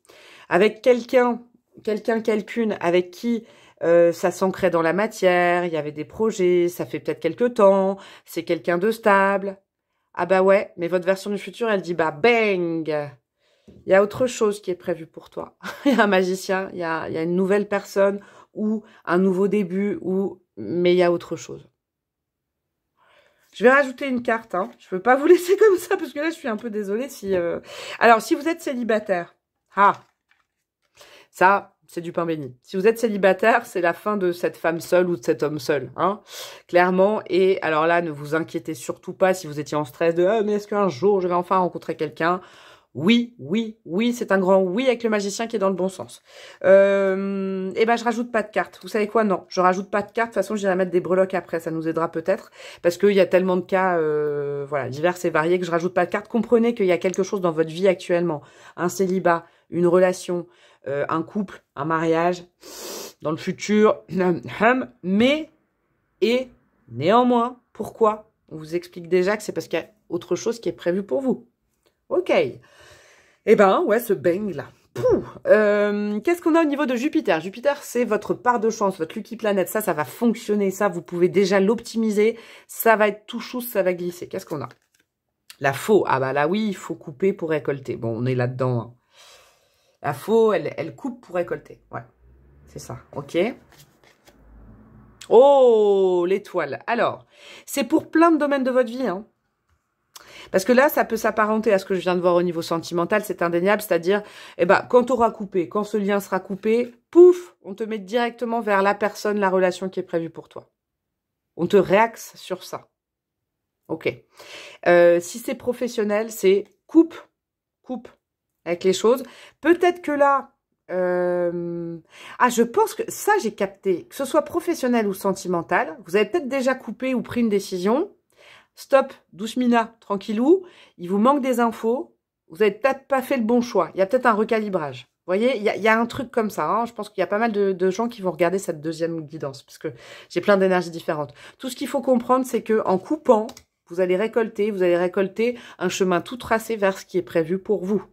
avec quelqu'un, quelqu'un, quelqu'une avec qui euh, ça s'ancrait dans la matière, il y avait des projets, ça fait peut-être quelque temps, c'est quelqu'un de stable. Ah bah ouais, mais votre version du futur, elle dit bah bang Il y a autre chose qui est prévu pour toi. (laughs) il y a un magicien, il y a, une nouvelle personne ou un nouveau début ou... Mais il y a autre chose. Je vais rajouter une carte. Hein. Je ne peux pas vous (laughs) laisser comme ça parce que là, je suis un peu désolée si... Euh, alors, si vous êtes célibataire, ah, ça, c'est du pain béni. Si vous êtes célibataire, c'est la fin de cette femme seule ou de cet homme seul, hein, clairement. Et alors là, ne vous inquiétez surtout pas si vous étiez en stress de ah, mais est-ce qu'un jour je vais enfin rencontrer quelqu'un oui, oui, oui, c'est un grand oui avec le magicien qui est dans le bon sens. Euh, eh ben, je rajoute pas de cartes. Vous savez quoi Non, je rajoute pas de cartes. De toute façon, j'irai mettre des breloques après. Ça nous aidera peut-être parce qu'il y a tellement de cas, euh, voilà, divers et variés que je rajoute pas de cartes. Comprenez qu'il y a quelque chose dans votre vie actuellement, un célibat, une relation, euh, un couple, un mariage, dans le futur, hum, hum, mais et néanmoins, pourquoi On vous explique déjà que c'est parce qu'il y a autre chose qui est prévu pour vous. Ok. Eh ben, ouais, ce bang là. Euh, Qu'est-ce qu'on a au niveau de Jupiter Jupiter, c'est votre part de chance, votre lucky planète. Ça, ça va fonctionner. Ça, vous pouvez déjà l'optimiser. Ça va être tout chou, ça va glisser. Qu'est-ce qu'on a La faux. Ah bah là, oui, il faut couper pour récolter. Bon, on est là-dedans. Hein. La faux, elle, coupe pour récolter. Ouais, c'est ça. Ok. Oh, l'étoile. Alors, c'est pour plein de domaines de votre vie. Hein. Parce que là, ça peut s'apparenter à ce que je viens de voir au niveau sentimental, c'est indéniable, c'est-à-dire, eh ben, quand aura coupé, quand ce lien sera coupé, pouf, on te met directement vers la personne, la relation qui est prévue pour toi. On te réaxe sur ça. Ok. Euh, si c'est professionnel, c'est coupe, coupe, avec les choses. Peut-être que là, euh, ah, je pense que ça, j'ai capté. Que ce soit professionnel ou sentimental, vous avez peut-être déjà coupé ou pris une décision. Stop, douce mina, tranquillou. Il vous manque des infos. Vous n'avez peut-être pas fait le bon choix. Il y a peut-être un recalibrage. Vous voyez, il y, a, un truc comme ça. Hein. Je pense qu'il y a pas mal de, de, gens qui vont regarder cette deuxième guidance, parce que j'ai plein d'énergies différentes. Tout ce qu'il faut comprendre, c'est que en coupant, vous allez récolter, vous allez récolter un chemin tout tracé vers ce qui est prévu pour vous.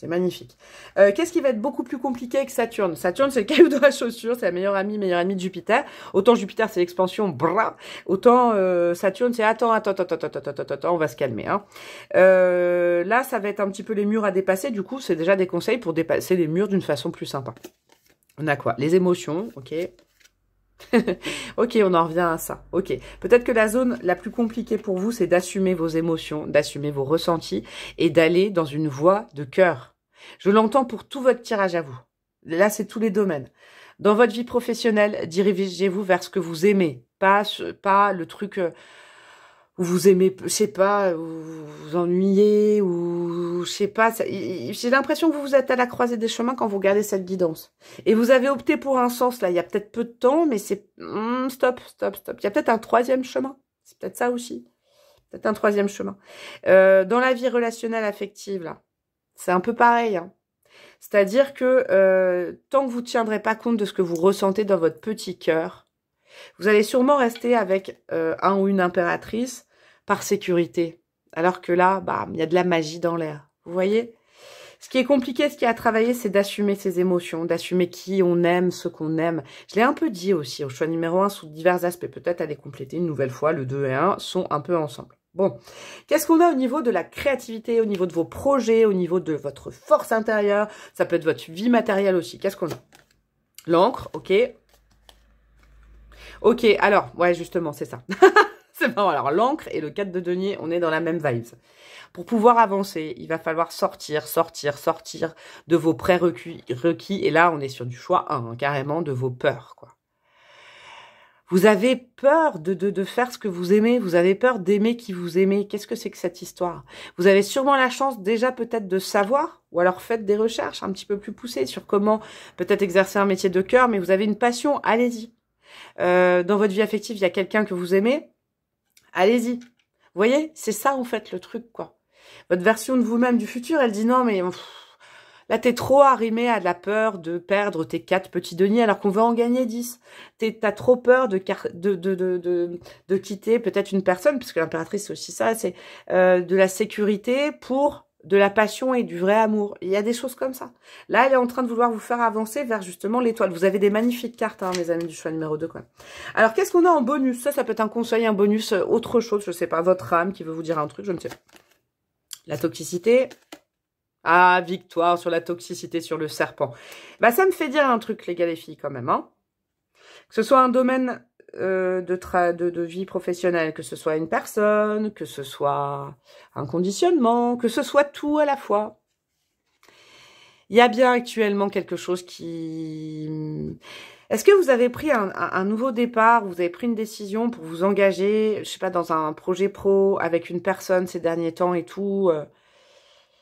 C'est magnifique. Euh, Qu'est-ce qui va être beaucoup plus compliqué que Saturne Saturne, c'est le caillou de la chaussure, c'est la meilleure amie, meilleure amie de Jupiter. Autant Jupiter, c'est l'expansion, bra. Autant euh, Saturne, c'est attends, attends, attends, attends, attends, attends, attends, on va se calmer. Hein. Euh, là, ça va être un petit peu les murs à dépasser. Du coup, c'est déjà des conseils pour dépasser les murs d'une façon plus sympa. On a quoi Les émotions, ok. (laughs) ok, on en revient à ça. Ok, peut-être que la zone la plus compliquée pour vous, c'est d'assumer vos émotions, d'assumer vos ressentis et d'aller dans une voie de cœur. Je l'entends pour tout votre tirage à vous. Là, c'est tous les domaines. Dans votre vie professionnelle, dirigez-vous vers ce que vous aimez, pas, pas le truc euh, où vous aimez, je sais pas, où vous vous ennuyez, ou je sais pas. J'ai l'impression que vous vous êtes à la croisée des chemins quand vous regardez cette guidance. Et vous avez opté pour un sens là. Il y a peut-être peu de temps, mais c'est hmm, stop, stop, stop. Il y a peut-être un troisième chemin. C'est peut-être ça aussi. Peut-être un troisième chemin. Euh, dans la vie relationnelle affective là c'est un peu pareil. Hein. C'est-à-dire que euh, tant que vous ne tiendrez pas compte de ce que vous ressentez dans votre petit cœur, vous allez sûrement rester avec euh, un ou une impératrice par sécurité. Alors que là, bah, il y a de la magie dans l'air. Vous voyez ce qui est compliqué, ce qui a à travailler, c'est d'assumer ses émotions, d'assumer qui on aime, ce qu'on aime. Je l'ai un peu dit aussi au choix numéro 1 sous divers aspects. Peut-être à les compléter une nouvelle fois, le 2 et 1 sont un peu ensemble. Bon, qu'est-ce qu'on a au niveau de la créativité, au niveau de vos projets, au niveau de votre force intérieure Ça peut être votre vie matérielle aussi. Qu'est-ce qu'on a L'encre, ok. Ok, alors, ouais, justement, c'est ça. (laughs) c'est bon, alors l'encre et le cadre de denier, on est dans la même vibe, Pour pouvoir avancer, il va falloir sortir, sortir, sortir de vos prérequis. et là, on est sur du choix 1, hein, carrément, de vos peurs, quoi. Vous avez peur de, de, de, faire ce que vous aimez, vous avez peur d'aimer qui vous aimez. Qu'est-ce que c'est que cette histoire Vous avez sûrement la chance déjà peut-être de savoir, ou alors faites des recherches un petit peu plus poussées sur comment peut-être exercer un métier de cœur, mais vous avez une passion, allez-y. Euh, dans votre vie affective, il y a quelqu'un que vous aimez, allez-y. Vous voyez, c'est ça en fait le truc, quoi. Votre version de vous-même du futur, elle dit non, mais... Là, t'es trop arrimé à la peur de perdre tes quatre petits deniers alors qu'on veut en gagner dix. T'as trop peur de, de, quitter peut-être une personne, puisque l'impératrice, c'est aussi ça, c'est euh, de la sécurité pour de la passion et du vrai amour. Il y a des choses comme ça. Là, elle est en train de vouloir vous faire avancer vers justement l'étoile. Vous avez des magnifiques cartes, hein, mes amis du choix numéro 2. Quoi. Alors, qu'est-ce qu'on a en bonus Ça, ça peut être un conseil, un bonus, euh, autre chose, je sais pas, votre âme qui veut vous dire un truc, je ne sais pas. La toxicité, ah, victoire sur la toxicité, sur le serpent. Bah, ça me fait dire un truc, les gars, les filles, quand même. Hein que ce soit un domaine euh, de, tra de, de, vie professionnelle, que ce soit une personne, que ce soit un conditionnement, que ce soit tout à la fois. Il y a bien actuellement quelque chose qui... Hmm, est-ce que vous avez pris un, nouveau départ, vous avez pris une décision pour vous engager, je sais pas, dans un projet pro avec une personne ces derniers temps et tout euh?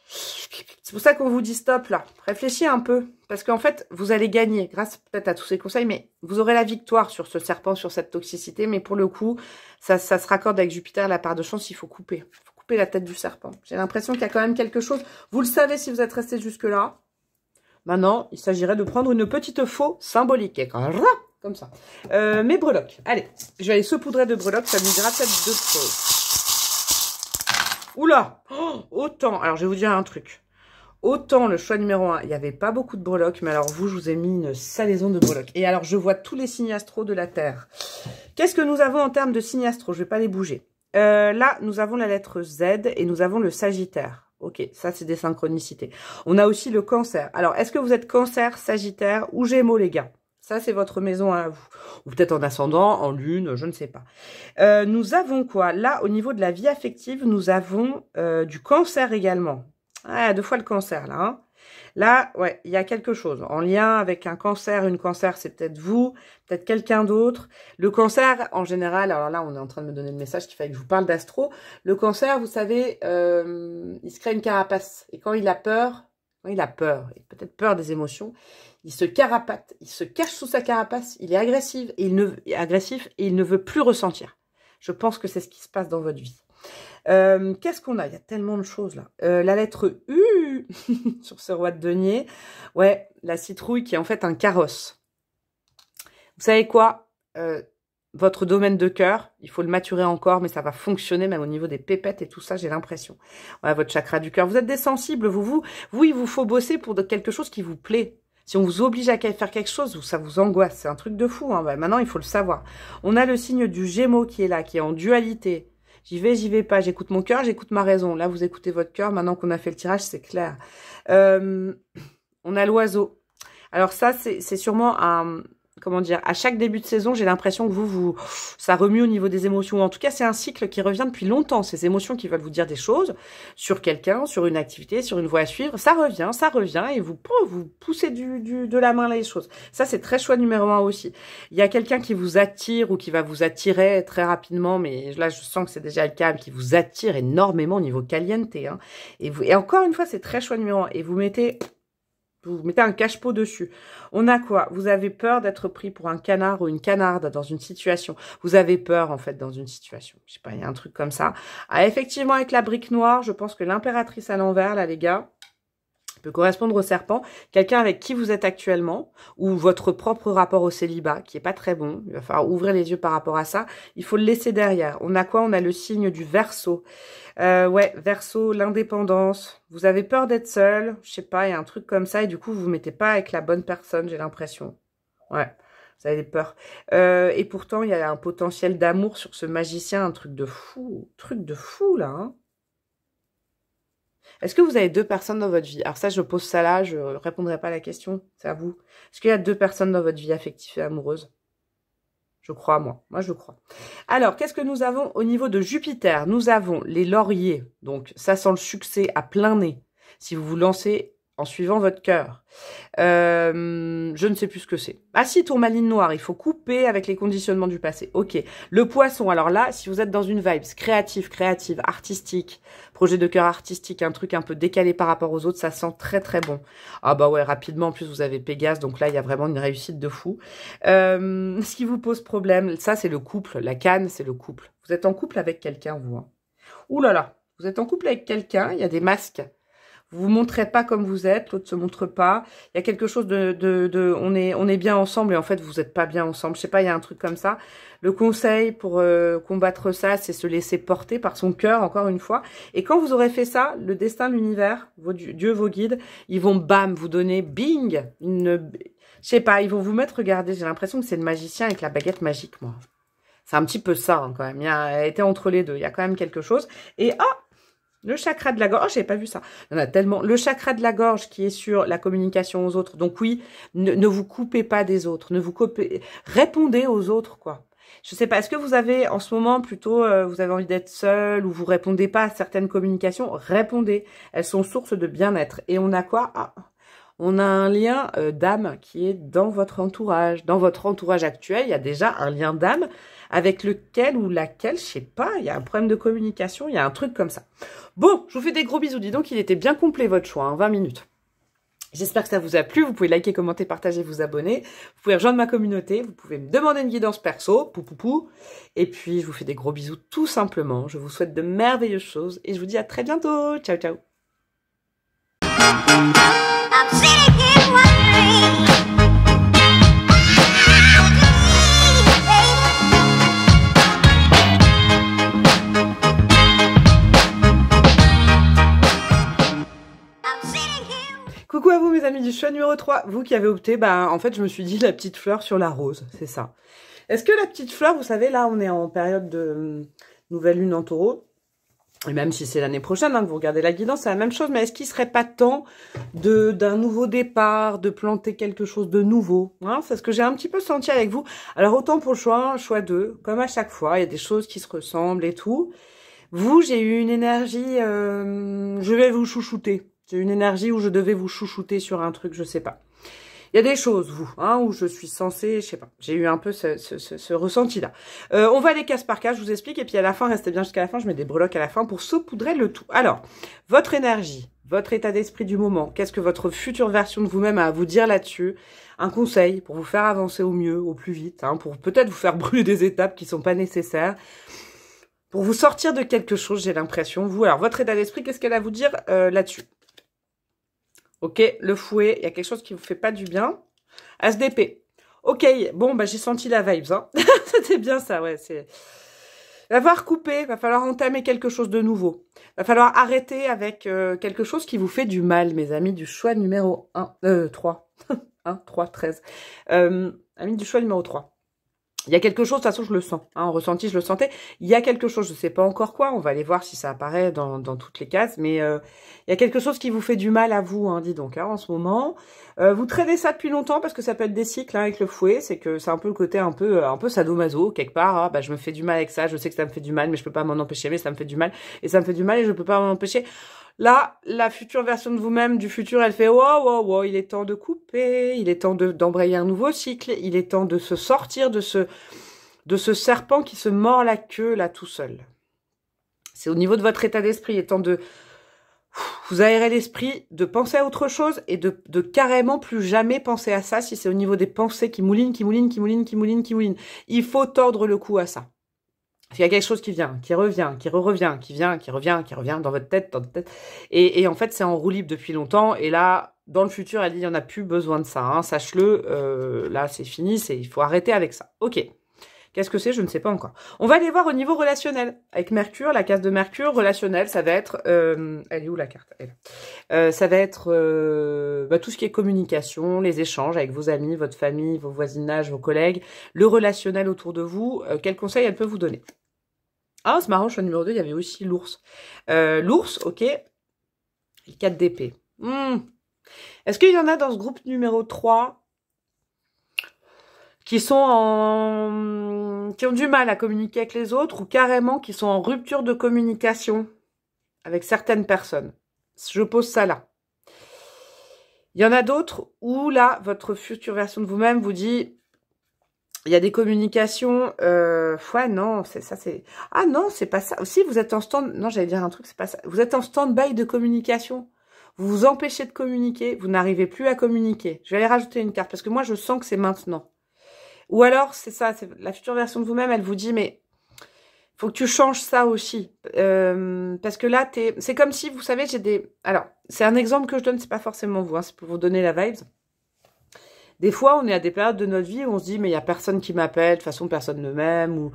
C'est pour ça qu'on vous dit stop là. Réfléchissez un peu. Parce qu'en fait, vous allez gagner grâce peut-être à tous ces conseils, mais vous aurez la victoire sur ce serpent, sur cette toxicité. Mais pour le coup, ça, se raccorde avec Jupiter, la part de chance, il faut couper. Il faut couper la tête du serpent. J'ai l'impression qu'il y a quand même quelque chose. Vous le savez si vous êtes resté jusque-là. Maintenant, il s'agirait de prendre une petite faux symbolique. Et quand comme ça. Euh, mes breloques. Allez, je vais aller saupoudrer de breloques, ça me gratte de deux choses. Oula oh, Autant, alors je vais vous dire un truc. Autant le choix numéro 1, il n'y avait pas beaucoup de breloques, mais alors vous, je vous ai mis une salaison de breloques. Et alors, je vois tous les signes de la Terre. Qu'est-ce que nous avons en termes de signes Je ne vais pas les bouger. Euh, là, nous avons la lettre Z et nous avons le Sagittaire. Ok, ça c'est des synchronicités. On a aussi le cancer. Alors, est-ce que vous êtes cancer, sagittaire ou gémeaux, les gars ça, c'est votre maison à vous. Ou peut-être en ascendant, en lune, je ne sais pas. Euh, nous avons quoi Là, au niveau de la vie affective, nous avons euh, du cancer également. Ah, deux fois le cancer, là. Hein. là, ouais, il y a quelque chose en lien avec un cancer. Une cancer, c'est peut-être vous, peut-être quelqu'un d'autre. Le cancer, en général, alors là, on est en train de me donner le message qu'il fallait que je vous parle d'astro. Le cancer, vous savez, euh, il se crée une carapace. Et quand il a peur, quand il a peur, peut-être peur des émotions, il se carapate, il se cache sous sa carapace, il est agressif et il ne, agressif et il ne veut plus ressentir. Je pense que c'est ce qui se passe dans votre vie. Euh, qu'est-ce qu'on a Il y a tellement de choses là. Euh, la lettre U (laughs) sur ce roi de denier. Ouais, la citrouille qui est en fait un carrosse. Vous savez quoi euh, Votre domaine de cœur, il faut le maturer encore, mais ça va fonctionner même au niveau des pépettes et tout ça, j'ai l'impression. Ouais, votre chakra du cœur. Vous êtes des sensibles, vous, vous, vous, il vous faut bosser pour quelque chose qui vous plaît. Si on vous oblige à faire quelque chose, ça vous angoisse. C'est un truc de fou. Hein. Bah, maintenant, il faut le savoir. On a le signe du Gémeaux qui est là, qui est en dualité. J'y vais, j'y vais pas. J'écoute mon cœur, j'écoute ma raison. Là, vous écoutez votre cœur. Maintenant qu'on a fait le tirage, c'est clair. Euh, on a l'oiseau. Alors ça, c'est sûrement un, comment dire, à chaque début de saison, j'ai l'impression que vous, vous, ça remue au niveau des émotions. En tout cas, c'est un cycle qui revient depuis longtemps. Ces émotions qui veulent vous dire des choses sur quelqu'un, sur une activité, sur une voie à suivre, ça revient, ça revient et vous, vous poussez du, du, de la main les choses. Ça, c'est très choix numéro un aussi. Il y a quelqu'un qui vous attire ou qui va vous attirer très rapidement, mais là, je sens que c'est déjà le cas, qui vous attire énormément au niveau caliente. Hein. Et, vous, et encore une fois, c'est très choix numéro un. Et vous mettez vous mettez un cache-pot dessus. On a quoi Vous avez peur d'être pris pour un canard ou une canarde dans une situation. Vous avez peur, en fait, dans une situation. Je sais pas, il y a un truc comme ça. Ah, effectivement, avec la brique noire, je pense que l'impératrice à l'envers, là, les gars, peut correspondre au serpent, quelqu'un avec qui vous êtes actuellement, ou votre propre rapport au célibat, qui est pas très bon, il va falloir ouvrir les yeux par rapport à ça, il faut le laisser derrière. On a quoi On a le signe du verso. Euh, ouais, verso, l'indépendance, vous avez peur d'être seul, je sais pas, il y a un truc comme ça, et du coup, vous vous mettez pas avec la bonne personne, j'ai l'impression. Ouais vous avez peur. Euh, et pourtant, il y a un potentiel d'amour sur ce magicien, un truc de fou, truc de fou là. Hein. Est-ce que vous avez deux personnes dans votre vie Alors ça, je pose ça là, je répondrai pas à la question, c'est à vous. Est-ce qu'il y a deux personnes dans votre vie affective et amoureuse Je crois, moi. Moi, je crois. Alors, qu'est-ce que nous avons au niveau de Jupiter Nous avons les lauriers, donc ça sent le succès à plein nez. Si vous vous lancez en suivant votre cœur. Euh, je ne sais plus ce que c'est. Ah si, tourmaline noire, il faut couper avec les conditionnements du passé. Ok. Le poisson, alors là, si vous êtes dans une vibe créative, créative, artistique, projet de cœur artistique, un truc un peu décalé par rapport aux autres, ça sent très très bon. Ah bah ouais, rapidement, en plus vous avez Pégase, donc là il y a vraiment une réussite de fou. Euh, ce qui vous pose problème, ça c'est le couple, la canne c'est le couple. Vous êtes en couple avec quelqu'un, vous. Hein. Ouh là là, vous êtes en couple avec quelqu'un, il y a des masques vous vous montrez pas comme vous êtes, l'autre se montre pas. Il y a quelque chose de, de, de, on est, on est bien ensemble et en fait vous êtes pas bien ensemble. Je sais pas, il y a un truc comme ça. Le conseil pour euh, combattre ça, c'est se laisser porter par son cœur encore une fois. Et quand vous aurez fait ça, le destin, l'univers, vos Dieu, vos guides, ils vont bam vous donner bing une, je sais pas, ils vont vous mettre. Regardez, j'ai l'impression que c'est le magicien avec la baguette magique, moi. C'est un petit peu ça hein, quand même. Il y a été entre les deux. Il y a quand même quelque chose. Et ah, le chakra de la gorge, oh, j'ai pas vu ça. Il y en a tellement. Le chakra de la gorge qui est sur la communication aux autres. Donc oui, ne, vous coupez pas des autres, ne vous coupez, répondez aux autres quoi. Je sais pas, est-ce que vous avez en ce moment plutôt, euh, vous avez envie d'être seul ou vous répondez pas à certaines communications Répondez, elles sont source de bien-être. Et on a quoi ah, On a un lien euh, d'âme qui est dans votre entourage, dans votre entourage actuel. Il y a déjà un lien d'âme avec lequel ou laquelle, je sais pas, il y a un problème de communication, il y a un truc comme ça. Bon, je vous fais des gros bisous. Dis donc, il était bien complet votre choix, 20 hein, minutes. J'espère que ça vous a plu. Vous pouvez liker, commenter, partager, vous abonner. Vous pouvez rejoindre ma communauté. Vous pouvez me demander une guidance perso. Pou, pou, pou. Et puis, je vous fais des gros bisous tout simplement. Je vous souhaite de merveilleuses choses et je vous dis à très bientôt. Ciao, ciao. les amis du choix numéro 3. Vous qui avez opté, bah, en fait, je me suis dit la petite fleur sur la rose, c'est ça. Est-ce que la petite fleur, vous savez, là, on est en période de hum, nouvelle lune en taureau, et même si c'est l'année prochaine hein, que vous regardez la guidance, c'est la même chose, mais est-ce qu'il serait pas temps d'un nouveau départ, de planter quelque chose de nouveau hein C'est ce que j'ai un petit peu senti avec vous. Alors autant pour le choix 1, choix 2, comme à chaque fois, il y a des choses qui se ressemblent et tout. Vous, j'ai eu une énergie, euh, je vais vous chouchouter. J'ai une énergie où je devais vous chouchouter sur un truc, je sais pas. Il y a des choses, vous, hein, où je suis censée, je sais pas, j'ai eu un peu ce, ressenti-là. Euh, on va aller casse par cas, je vous explique, et puis à la fin, restez bien jusqu'à la fin, je mets des breloques à la fin pour saupoudrer le tout. Alors, votre énergie, votre état d'esprit du moment, qu'est-ce que votre future version de vous-même a à vous dire là-dessus, un conseil pour vous faire avancer au mieux, au plus vite, hein, pour peut-être vous faire (laughs) brûler des étapes qui sont pas nécessaires, pour vous sortir de quelque chose, j'ai l'impression, vous. Alors, votre état d'esprit, qu'est-ce qu'elle a à vous dire euh, là-dessus Ok, le fouet, il y a quelque chose qui vous fait pas du bien. SDP, Ok, bon, bah, j'ai senti la vibes. Hein. (laughs) C'était bien ça, ouais. C'est va coupé, va falloir entamer quelque chose de nouveau. Va falloir arrêter avec euh, quelque chose qui vous fait du mal, mes amis, du choix numéro 1, euh, 3. 1, 3, 13. amis du choix numéro 3. Il y a quelque chose, de toute façon, je le sens. Hein, en ressenti, je le sentais. Il y a quelque chose, je ne sais pas encore quoi. On va aller voir si ça apparaît dans, toutes les cases. Mais euh, il y a quelque chose qui vous fait du mal à vous, hein, dis donc, hein, en ce moment. Euh, vous traînez ça depuis longtemps parce que ça peut être des cycles hein, avec le fouet. C'est que c'est un peu le côté un peu euh, un peu sadomaso, quelque part. Hein, bah, je me fais du mal avec ça. Je sais que ça me fait du mal, mais je ne peux pas m'en empêcher. Mais ça me fait du mal. Et ça me fait du mal et je ne peux pas m'en empêcher. Là, la future version de vous-même du futur, elle fait wow, wow, wow, il est temps de couper, il est temps d'embrayer un nouveau cycle, il est temps de se sortir de ce, de ce serpent qui se mord la queue là tout seul. C'est au niveau de votre état d'esprit, il est temps de vous aérer l'esprit, de penser à autre chose et de, de carrément plus jamais penser à ça si c'est au niveau des pensées qui moulinent, qui moulinent, qui moulinent, qui moulinent, qui moulinent. Il faut tordre le cou à ça il y a quelque chose qui vient, qui revient, qui revient qui vient, qui revient, qui revient dans votre tête, dans votre tête. Et, en fait, c'est en roue depuis longtemps. Et là, dans le futur, elle dit, il n'y en a plus besoin de ça. Hein, Sache-le, euh, là, c'est fini, c'est il faut arrêter avec ça. Ok. Qu'est-ce que c'est Je ne sais pas encore. On va aller voir au niveau relationnel. Avec Mercure, la case de Mercure, relationnel, ça va être... Euh, elle est où la carte elle. Euh, ça va être euh, bah, tout ce qui est communication, les échanges avec vos amis, votre famille, vos voisinages, vos collègues, le relationnel autour de vous. quels conseils elle peut vous donner Ah, c'est marrant, choix numéro 2, il y avait aussi l'ours. l'ours, ok. 4 d'épée. Hmm. Est-ce qu'il y en a dans ce groupe numéro 3 qui sont en, qui ont du mal à communiquer avec les autres ou carrément qui sont en rupture de communication avec certaines personnes. Je pose ça là. Il y en a d'autres où là, votre future version de vous-même vous dit, il y a des communications, euh, ouais non, c'est ça, c'est ah non, c'est pas ça. aussi vous êtes en stand, non, j'allais dire un truc, c'est pas ça. Vous êtes en stand-by de communication. Vous vous empêchez de communiquer, vous n'arrivez plus à communiquer. Je vais aller rajouter une carte parce que moi je sens que c'est maintenant. Ou alors, c'est ça, c'est la future version de vous-même, elle vous dit, mais faut que tu changes ça aussi. Euh, parce que là, c'est comme si, vous savez, j'ai des... Alors, c'est un exemple que je donne, c'est pas forcément vous, hein, c'est pour vous donner la vibes. Des fois, on est à des périodes de notre vie où on se dit, mais il n'y a personne qui m'appelle, de toute façon, personne ne m'aime, ou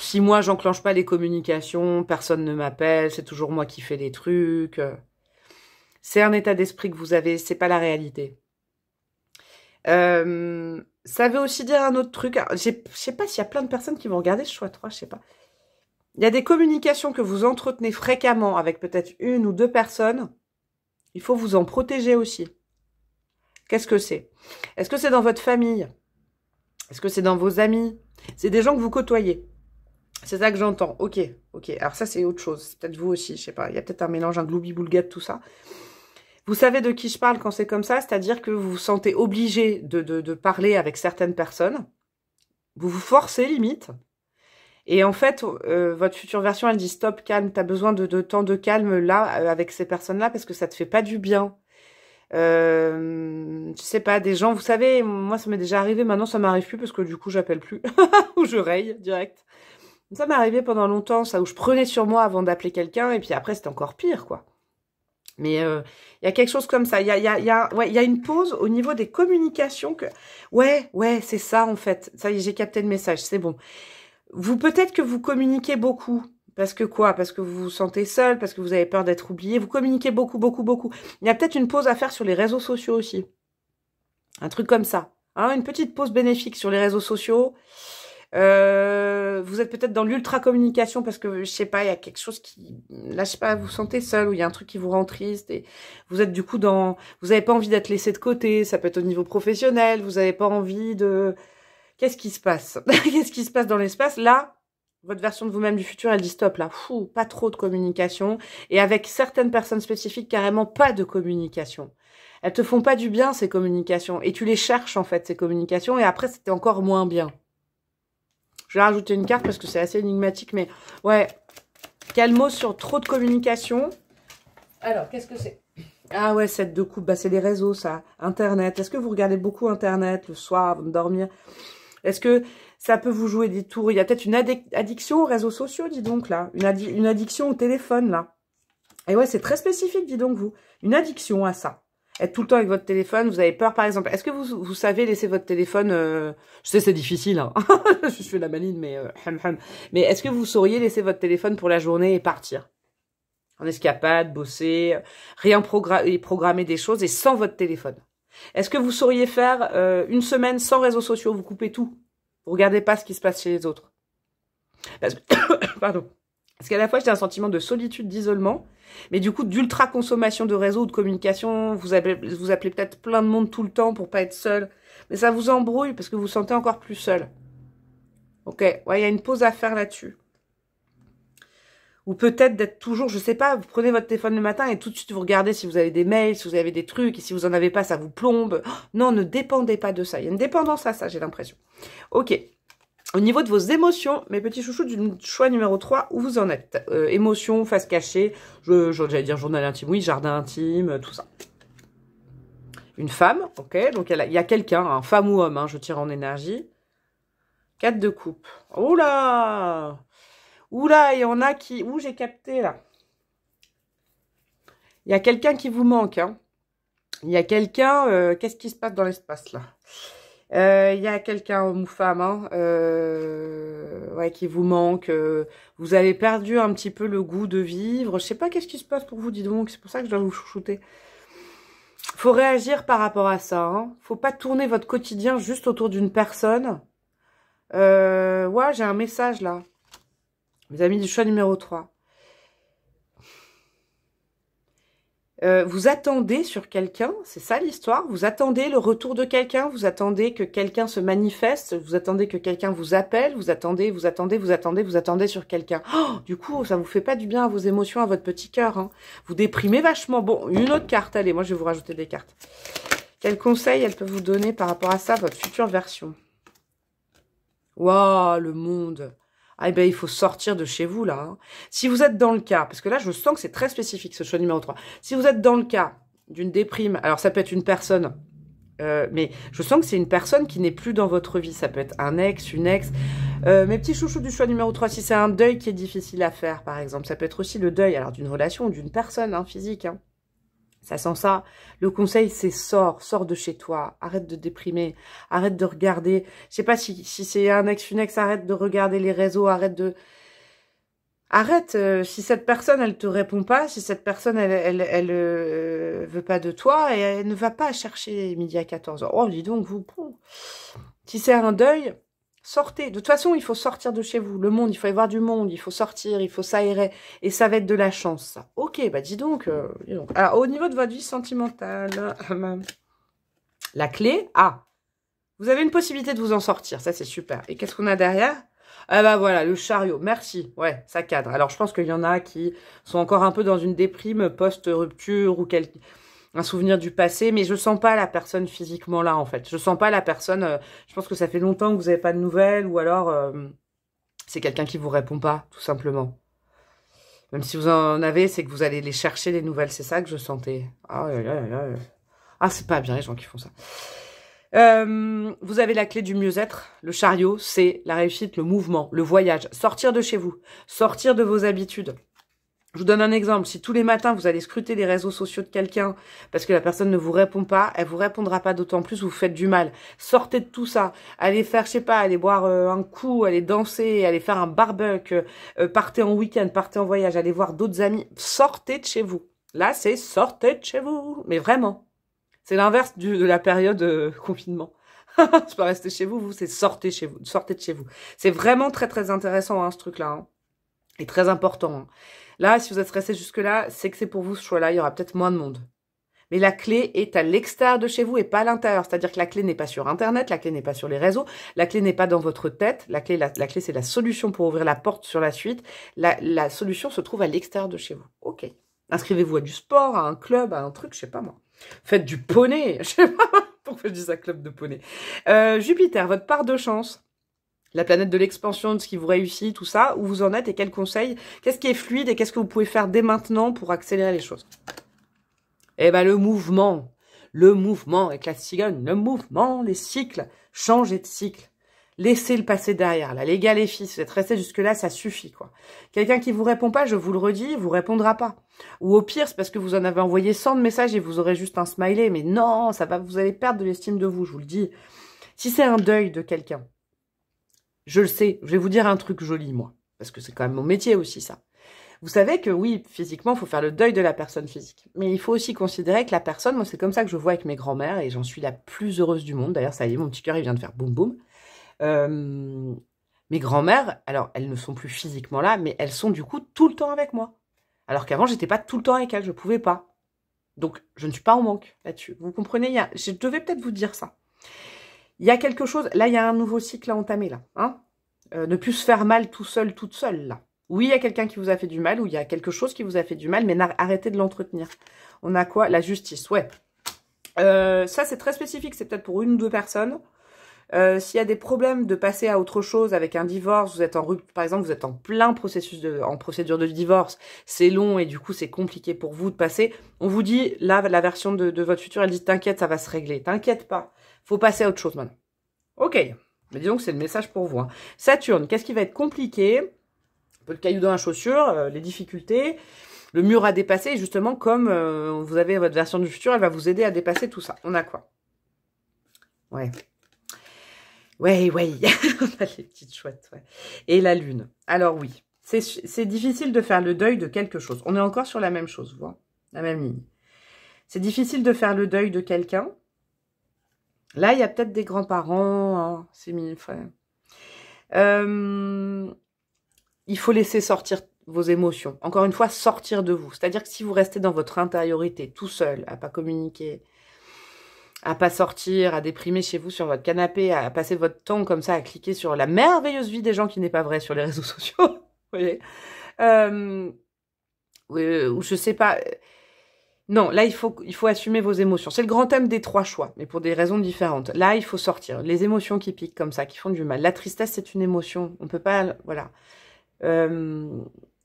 si moi, j'enclenche pas les communications, personne ne m'appelle, c'est toujours moi qui fais les trucs. C'est un état d'esprit que vous avez, c'est pas la réalité. Euh, ça veut aussi dire un autre truc. Je sais pas s'il y a plein de personnes qui vont regarder ce choix 3, je sais pas. Il y a des communications que vous entretenez fréquemment avec peut-être une ou deux personnes. Il faut vous en protéger aussi. Qu'est-ce que c'est Est-ce que c'est dans votre famille Est-ce que c'est dans vos amis C'est des gens que vous côtoyez. C'est ça que j'entends. Ok, ok. Alors ça, c'est autre chose. C'est peut-être vous aussi, je sais pas. Il y a peut-être un mélange, un gloubi-boulga tout ça. Vous savez de qui je parle quand c'est comme ça, c'est-à-dire que vous vous sentez obligé de, parler avec certaines personnes, vous vous forcez limite, et en fait, euh, votre future version, elle dit stop, calme, t'as besoin de, temps de calme là, euh, avec ces personnes-là, parce que ça te fait pas du bien. Euh, je sais pas, des gens, vous savez, moi ça m'est déjà arrivé, maintenant ça m'arrive plus parce que du coup j'appelle plus, (laughs) ou je raye direct. Ça m'est arrivé pendant longtemps, ça, où je prenais sur moi avant d'appeler quelqu'un, et puis après c'était encore pire, quoi. Mais euh, il y a quelque chose comme ça. Il y a, y, y, a, ouais, y a une pause au niveau des communications. que Ouais, ouais, c'est ça en fait. Ça y est, j'ai capté le message, c'est bon. Vous peut-être que vous communiquez beaucoup. Parce que quoi Parce que vous vous sentez seul, parce que vous avez peur d'être oublié. Vous communiquez beaucoup, beaucoup, beaucoup. Il y a peut-être une pause à faire sur les réseaux sociaux aussi. Un truc comme ça. Hein, une petite pause bénéfique sur les réseaux sociaux. Euh, vous êtes peut-être dans l'ultra communication parce que je sais pas, il y a quelque chose qui, là je sais pas, vous, vous sentez seul ou il y a un truc qui vous rend triste et vous êtes du coup dans, vous n'avez pas envie d'être laissé de côté. Ça peut être au niveau professionnel, vous n'avez pas envie de, qu'est-ce qui se passe (laughs) Qu'est-ce qui se passe dans l'espace Là, votre version de vous-même du futur, elle dit stop là, Fou, pas trop de communication et avec certaines personnes spécifiques carrément pas de communication. Elles te font pas du bien ces communications et tu les cherches en fait ces communications et après c'était encore moins bien. Je vais rajouter une carte parce que c'est assez énigmatique, mais ouais. quel mot sur trop de communication. Alors, qu'est-ce que c'est Ah ouais, cette deux coupe, bah, c'est des réseaux, ça. Internet. Est-ce que vous regardez beaucoup Internet le soir avant de dormir Est-ce que ça peut vous jouer des tours Il y a peut-être une addiction aux réseaux sociaux, dis donc, là. une addiction au téléphone, là. Et ouais, c'est très spécifique, dis donc, vous. Une addiction à ça être tout le temps avec votre téléphone, vous avez peur par exemple. Est-ce que vous, vous savez laisser votre téléphone euh, Je sais c'est difficile, hein. (laughs) je suis la maline, mais euh, mais est-ce que vous sauriez laisser votre téléphone pour la journée et partir en escapade, bosser, rien programmer, des choses et sans votre téléphone Est-ce que vous sauriez faire euh, une semaine sans réseaux sociaux Vous coupez tout, vous regardez pas ce qui se passe chez les autres. (coughs) pardon, parce qu'à la fois j'ai un sentiment de solitude, d'isolement mais du coup, d'ultra consommation de réseau ou de communication, vous appelez, peut-être plein de monde tout le temps pour pas être seul. Mais ça vous embrouille parce que vous vous sentez encore plus seul. Ok, ouais, il y a une pause à faire là-dessus. Ou peut-être d'être toujours, je sais pas, vous prenez votre téléphone le matin et tout de suite vous regardez si vous avez des mails, si vous avez des trucs, et si vous en avez pas, ça vous plombe. non, ne dépendez pas de ça. Il y a une dépendance à ça, j'ai l'impression. Ok, au niveau de vos émotions, mes petits chouchous du choix numéro 3, où vous en êtes euh, Émotions, face cachée, j'allais dire journal intime, oui, jardin intime, euh, tout ça. Une femme, ok, donc il y a, quelqu'un, hein, femme ou homme, hein, je tire en énergie. 4 de coupe. Oula Oula, il y en a qui... Où j'ai capté là. Il y a quelqu'un qui vous manque. Hein. Il y a quelqu'un... Euh, qu'est-ce qui se passe dans l'espace là il euh, y a quelqu'un, homme ou femme, ouais, qui vous manque. Euh, vous avez perdu un petit peu le goût de vivre. Je sais pas qu'est-ce qui se passe pour vous, dites donc. C'est pour ça que je dois vous chouchouter. Faut réagir par rapport à ça. Hein. Faut pas tourner votre quotidien juste autour d'une personne. Euh, ouais, j'ai un message là. Mes amis du choix numéro 3. Euh, vous attendez sur quelqu'un, c'est ça l'histoire, vous attendez le retour de quelqu'un, vous attendez que quelqu'un se manifeste, vous attendez que quelqu'un vous appelle, vous attendez, vous attendez, vous attendez, vous attendez sur quelqu'un. Oh du coup, ça vous fait pas du bien à vos émotions, à votre petit cœur. Hein. Vous déprimez vachement. Bon, une autre carte, allez, moi je vais vous rajouter des cartes. Quel conseil elle peut vous donner par rapport à ça, votre future version Waouh, le monde ah, eh ben il faut sortir de chez vous là. Hein. Si vous êtes dans le cas, parce que là je sens que c'est très spécifique ce choix numéro 3, si vous êtes dans le cas d'une déprime, alors ça peut être une personne, euh, mais je sens que c'est une personne qui n'est plus dans votre vie, ça peut être un ex, une ex. Euh, mes petits chouchous du choix numéro 3, si c'est un deuil qui est difficile à faire par exemple, ça peut être aussi le deuil alors d'une relation ou d'une personne hein, physique. Hein. Ça sent ça. Le conseil, c'est sors, sors de chez toi. Arrête de déprimer, arrête de regarder. Je sais pas si, si c'est un ex, funex ex, arrête de regarder les réseaux, arrête de... Arrête, euh, si cette personne, elle te répond pas, si cette personne, elle, elle, euh, veut pas de toi, et elle ne va pas chercher midi à 14h. Oh, dis donc, vous... Si c'est un deuil, Sortez. De toute façon, il faut sortir de chez vous. Le monde, il faut aller voir du monde, il faut sortir, il faut s'aérer. Et ça va être de la chance, ça. Ok, bah dis donc. Euh, Alors, au niveau de votre vie sentimentale, euh, la clé, ah, vous avez une possibilité de vous en sortir. Ça, c'est super. Et qu'est-ce qu'on a derrière ah bah voilà, le chariot, merci, ouais, ça cadre. Alors je pense qu'il y en a qui sont encore un peu dans une déprime post-rupture ou quelque un souvenir du passé, mais je sens pas la personne physiquement là en fait. Je sens pas la personne. Euh, je pense que ça fait longtemps que vous n'avez pas de nouvelles, ou alors euh, c'est quelqu'un qui vous répond pas, tout simplement. Même si vous en avez, c'est que vous allez les chercher les nouvelles. C'est ça que je sentais. Ah, ah c'est pas bien les gens qui font ça. Euh, vous avez la clé du mieux-être. Le chariot, c'est la réussite, le mouvement, le voyage. Sortir de chez vous, sortir de vos habitudes. Je vous donne un exemple. Si tous les matins, vous allez scruter les réseaux sociaux de quelqu'un parce que la personne ne vous répond pas, elle vous répondra pas d'autant plus, vous faites du mal. Sortez de tout ça. Allez faire, je sais pas, allez boire euh, un coup, allez danser, allez faire un barbecue, euh, partez en week-end, partez en voyage, allez voir d'autres amis. Sortez de chez vous. Là, c'est sortez de chez vous. Mais vraiment. C'est l'inverse de la période euh, (laughs) confinement. Je (laughs) pas rester chez vous, vous, c'est sortez chez vous, sortez de chez vous. C'est vraiment très très intéressant, hein, ce truc-là. Hein. Et très important. Hein. Là, si vous êtes stressé jusque-là, c'est que c'est pour vous ce choix-là, il y aura peut-être moins de monde. Mais la clé est à l'extérieur de chez vous et pas à l'intérieur. C'est-à-dire que la clé n'est pas sur Internet, la clé n'est pas sur les réseaux, la clé n'est pas dans votre tête. La clé, la, clé, c'est la solution pour ouvrir la porte sur la suite. La, solution se trouve à l'extérieur de chez vous. OK. Inscrivez-vous à du sport, à un club, à un truc, je sais pas moi. Faites du poney, (laughs) je sais pas pourquoi je dis ça, club de poney. Euh, Jupiter, votre part de chance la planète de l'expansion, de ce qui vous réussit, tout ça, où vous en êtes et quel conseil, qu'est-ce qui est fluide et qu'est-ce que vous pouvez faire dès maintenant pour accélérer les choses. Eh ben le mouvement, le mouvement avec la cigogne, le mouvement, les cycles, changer de cycle. Laissez le passé derrière, là. Les gars, les filles, si vous êtes jusque-là, ça suffit, quoi. Quelqu'un qui vous répond pas, je vous le redis, vous répondra pas. Ou au pire, c'est parce que vous en avez envoyé 100 de messages et vous aurez juste un smiley. Mais non, ça va, vous allez perdre de l'estime de vous, je vous le dis. Si c'est un deuil de quelqu'un, je le sais, je vais vous dire un truc joli, moi, parce que c'est quand même mon métier aussi, ça. Vous savez que oui, physiquement, il faut faire le deuil de la personne physique. Mais il faut aussi considérer que la personne, moi, c'est comme ça que je vois avec mes grands-mères, et j'en suis la plus heureuse du monde. D'ailleurs, ça y est, mon petit cœur, il vient de faire boum boum. Euh, mes grands-mères, alors, elles ne sont plus physiquement là, mais elles sont du coup tout le temps avec moi. Alors qu'avant, je n'étais pas tout le temps avec elles, je ne pouvais pas. Donc, je ne suis pas en manque là-dessus. Vous comprenez il Je devais peut-être vous dire ça. Il y a quelque chose, là, il y a un nouveau cycle à entamer, là. Hein euh, ne plus se faire mal tout seul, toute seule, là. Oui, il y a quelqu'un qui vous a fait du mal, ou il y a quelque chose qui vous a fait du mal, mais arrêtez de l'entretenir. On a quoi La justice, ouais. Euh, ça, c'est très spécifique, c'est peut-être pour une ou deux personnes. Euh, s'il y a des problèmes de passer à autre chose avec un divorce, vous êtes en par exemple, vous êtes en plein processus en procédure de divorce, c'est long et du coup c'est compliqué pour vous de passer. On vous dit là la version de, de votre futur, elle dit t'inquiète, ça va se régler, t'inquiète pas faut passer à autre chose maintenant. Ok, mais disons que c'est le message pour vous. Hein. Saturne, qu'est-ce qui va être compliqué Un peu de caillou dans la chaussure, euh, les difficultés, le mur à dépasser, et justement, comme euh, vous avez votre version du futur, elle va vous aider à dépasser tout ça. On a quoi Ouais. Ouais, ouais, (laughs) on a les petites chouettes, ouais. Et la lune. Alors oui, c'est difficile de faire le deuil de quelque chose. On est encore sur la même chose, vous hein. la même ligne. C'est difficile de faire le deuil de quelqu'un, Là, il y a peut-être des grands-parents. Hein, c'est mille Euh, il faut laisser sortir vos émotions. Encore une fois, sortir de vous. C'est-à-dire que si vous restez dans votre intériorité, tout seul, à pas communiquer, à pas sortir, à déprimer chez vous sur votre canapé, à passer votre temps comme ça à cliquer sur la merveilleuse vie des gens qui n'est pas vraie sur les réseaux (laughs) sociaux, vous voyez, euh, ou je sais pas, non, là, il faut, il faut assumer vos émotions. C'est le grand thème des trois choix, mais pour des raisons différentes. Là, il faut sortir. Les émotions qui piquent comme ça, qui font du mal. La tristesse, c'est une émotion. On peut pas... Voilà. Euh,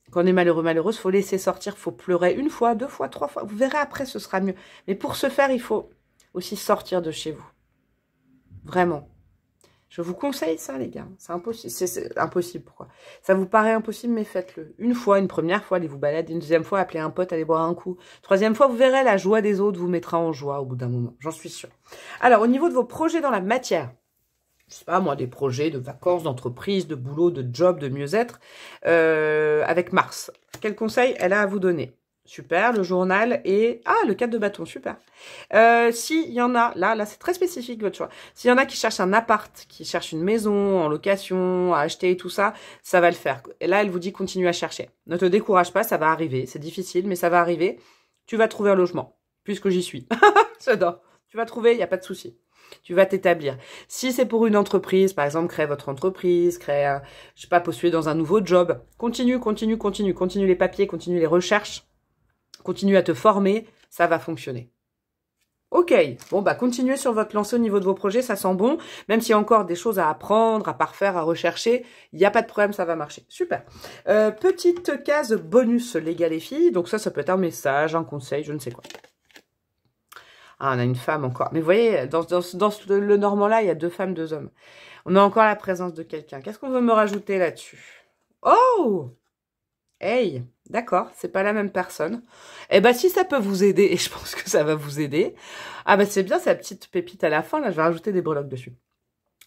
quand on est malheureux, malheureuse, faut laisser sortir. Il faut pleurer une fois, deux fois, trois fois. Vous verrez après, ce sera mieux. Mais pour ce faire, il faut aussi sortir de chez vous. Vraiment. Je vous conseille ça, les gars. C'est impossible. C'est impossible, pourquoi Ça vous paraît impossible, mais faites-le. Une fois, une première fois, allez vous balader. Une deuxième fois, appelez un pote, allez boire un coup. Troisième fois, vous verrez, la joie des autres vous mettra en joie au bout d'un moment. J'en suis sûre. Alors, au niveau de vos projets dans la matière, je sais pas moi, des projets de vacances, d'entreprise, de boulot, de job, de mieux-être, euh, avec Mars. Quel conseil elle a à vous donner Super, le journal et... Ah, le cadre de bâton, super. Euh, S'il y en a, là, là c'est très spécifique votre choix. S'il y en a qui cherchent un appart, qui cherchent une maison en location, à acheter et tout ça, ça va le faire. Et là, elle vous dit continue à chercher. Ne te décourage pas, ça va arriver. C'est difficile, mais ça va arriver. Tu vas trouver un logement, puisque j'y suis. (laughs) J'adore. Tu vas trouver, il n'y a pas de souci. Tu vas t'établir. Si c'est pour une entreprise, par exemple, créer votre entreprise, créer, un, je sais pas, postuler dans un nouveau job, continue, continue, continue, continue les papiers, continue les recherches continue à te former, ça va fonctionner. Ok, bon bah continuez sur votre lancée au niveau de vos projets, ça sent bon. Même s'il y a encore des choses à apprendre, à parfaire, à rechercher, il n'y a pas de problème, ça va marcher. Super. Euh, petite case bonus, les et filles. Donc ça, ça peut être un message, un conseil, je ne sais quoi. Ah, on a une femme encore. Mais vous voyez, dans, dans le normand-là, il y a deux femmes, deux hommes. On a encore la présence de quelqu'un. Qu'est-ce qu'on veut me rajouter là-dessus Oh Hey, d'accord, c'est pas la même personne. Eh ben si ça peut vous aider, (laughs) et je pense que ça va vous aider. Ah ben c'est bien sa petite pépite à la fin, là je vais rajouter des breloques dessus.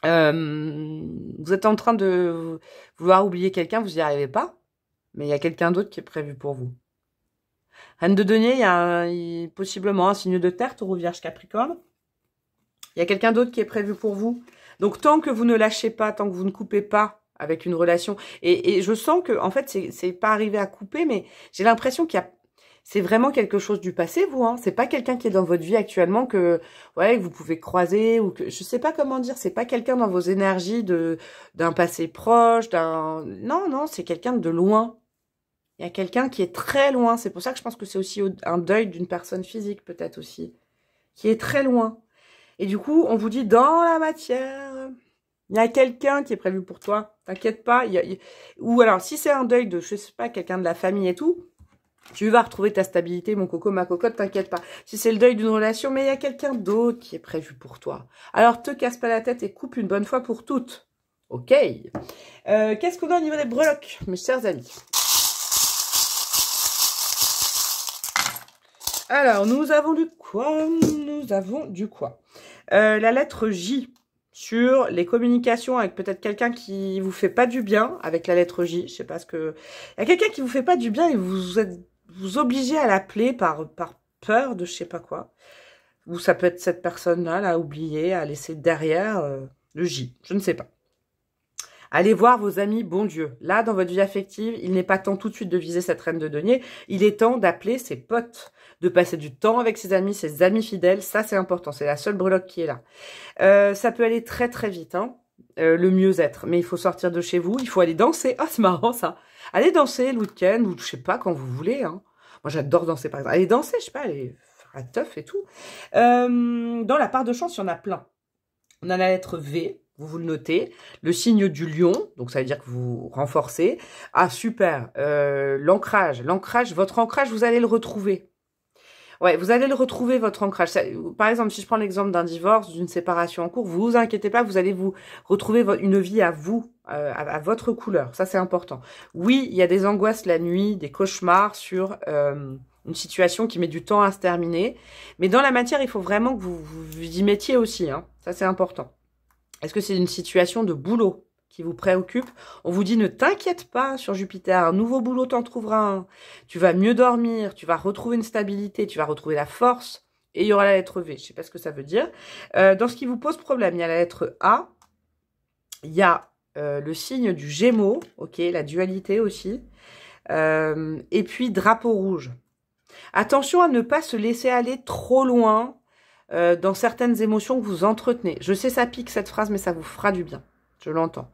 Euh, vous êtes en train de vouloir oublier quelqu'un, vous n'y arrivez pas, mais il y a quelqu'un d'autre qui est prévu pour vous. Anne de Denier, il y a possiblement un signe de terre, ou vierge capricorne. Il y a quelqu'un d'autre qui est prévu pour vous. Donc tant que vous ne lâchez pas, tant que vous ne coupez pas, avec une relation. Et, je sens que, en fait, c'est pas arrivé à couper, mais j'ai l'impression qu'il y a c'est vraiment quelque chose du passé, vous. Hein. C'est pas quelqu'un qui est dans votre vie actuellement que ouais vous pouvez croiser ou que je sais pas comment dire. C'est pas quelqu'un dans vos énergies de d'un passé proche, d'un non non, c'est quelqu'un de loin. Il y a quelqu'un qui est très loin. C'est pour ça que je pense que c'est aussi un deuil d'une personne physique peut-être aussi qui est très loin. Et du coup, on vous dit dans la matière. Il y a quelqu'un qui est prévu pour toi. T'inquiète pas. Ou alors, si c'est un deuil de, je sais pas, quelqu'un de la famille et tout, tu vas retrouver ta stabilité, mon coco, ma cocotte, t'inquiète pas. Si c'est le deuil d'une relation, mais il y a quelqu'un d'autre qui est prévu pour toi. Alors, te casse pas la tête et coupe une bonne fois pour toutes. Ok. Euh, qu'est-ce qu'on a au niveau des breloques, mes chers amis Alors, nous avons du quoi Nous avons du quoi euh, La lettre J sur les communications avec peut-être quelqu'un qui vous fait pas du bien, avec la lettre J, je sais pas ce que... Il y a quelqu'un qui vous fait pas du bien et vous êtes vous obligez à l'appeler par, par peur de je sais pas quoi. Ou ça peut être cette personne-là, là, oublier à laisser derrière euh, le J, je ne sais pas. Allez voir vos amis bon Dieu. Là, dans votre vie affective, il n'est pas temps tout de suite de viser cette reine de denier. Il est temps d'appeler ses potes, de passer du temps avec ses amis, ses amis fidèles. Ça, c'est important. C'est la seule breloque qui est là. Euh, ça peut aller très très vite. Hein. Euh, le mieux-être. Mais il faut sortir de chez vous, il faut aller danser. Ah, oh, c'est marrant ça. Allez danser le week-end ou je sais pas quand vous voulez. Hein. Moi, j'adore danser par exemple. Allez danser, je sais pas, allez faire la teuf et tout. Euh, dans la part de chance, il y en a plein. On a la lettre V, vous vous le notez. Le signe du lion, donc ça veut dire que vous renforcez. Ah, super, euh, l'ancrage, l'ancrage, votre ancrage, vous allez le retrouver. Ouais, vous allez le retrouver, votre ancrage. par exemple, si je prends l'exemple d'un divorce, d'une séparation en cours, vous vous inquiétez pas, vous allez vous retrouver une vie à vous, euh, à, votre couleur. Ça, c'est important. Oui, il y a des angoisses la nuit, des cauchemars sur... Euh, une situation qui met du temps à se terminer. Mais dans la matière, il faut vraiment que vous vous y mettiez aussi. Hein. Ça, c'est important. Est-ce que c'est une situation de boulot qui vous préoccupe On vous dit ne t'inquiète pas sur Jupiter, un nouveau boulot t'en trouvera Tu vas mieux dormir, tu vas retrouver une stabilité, tu vas retrouver la force et il y aura la lettre V. Je ne sais pas ce que ça veut dire. Euh, dans ce qui vous pose problème, il y a la lettre A, il y a euh, le signe du Gémeaux, ok, la dualité aussi, euh, et puis drapeau rouge. Attention à ne pas se laisser aller trop loin euh, dans certaines émotions que vous entretenez. Je sais, ça pique cette phrase, mais ça vous fera du bien. Je l'entends.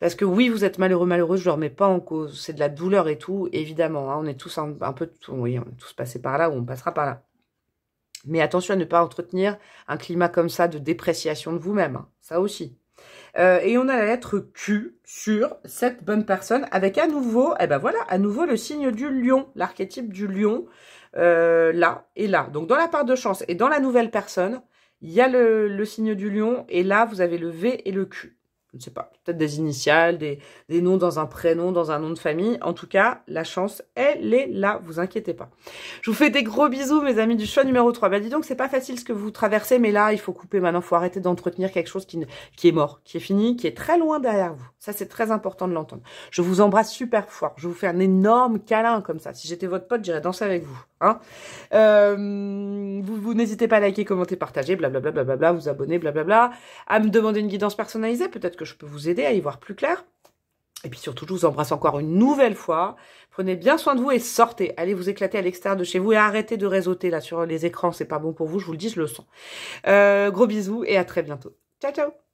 Parce que oui, vous êtes malheureux, malheureux, je ne remets pas en cause. C'est de la douleur et tout, évidemment. Hein. on est tous un, peu, tout, oui, on est tous passés par là ou on passera par là. Mais attention à ne pas entretenir un climat comme ça de dépréciation de vous-même. Hein. ça aussi. Euh, et on a la lettre Q sur cette bonne personne avec à nouveau, eh ben voilà, à nouveau le signe du lion, l'archétype du lion. Euh, là et là. Donc dans la part de chance et dans la nouvelle personne, il y a le, signe du lion et là vous avez le V et le Q. Je ne sais pas, peut-être des initiales, des, noms dans un prénom, dans un nom de famille. En tout cas, la chance, elle est là, vous inquiétez pas. Je vous fais des gros bisous, mes amis du choix numéro 3. bah dis donc, c'est pas facile ce que vous traversez, mais là, il faut couper maintenant, faut arrêter d'entretenir quelque chose qui, qui est mort, qui est fini, qui est très loin derrière vous. Ça, c'est très important de l'entendre. Je vous embrasse super fort, je vous fais un énorme câlin comme ça. Si j'étais votre pote, j'irais danser avec vous. Hein euh, vous, n'hésitez pas à liker, commenter, partager, blablabla, vous abonner, blablabla, à me demander une guidance personnalisée, peut-être que je peux vous aider à y voir plus clair. Et puis surtout, je vous embrasse encore une nouvelle fois. Prenez bien soin de vous et sortez. Allez vous éclater à l'extérieur de chez vous et arrêtez de réseauter là sur les écrans. C'est pas bon pour vous, je vous le dis, je le sens. Euh, gros bisous et à très bientôt. Ciao, ciao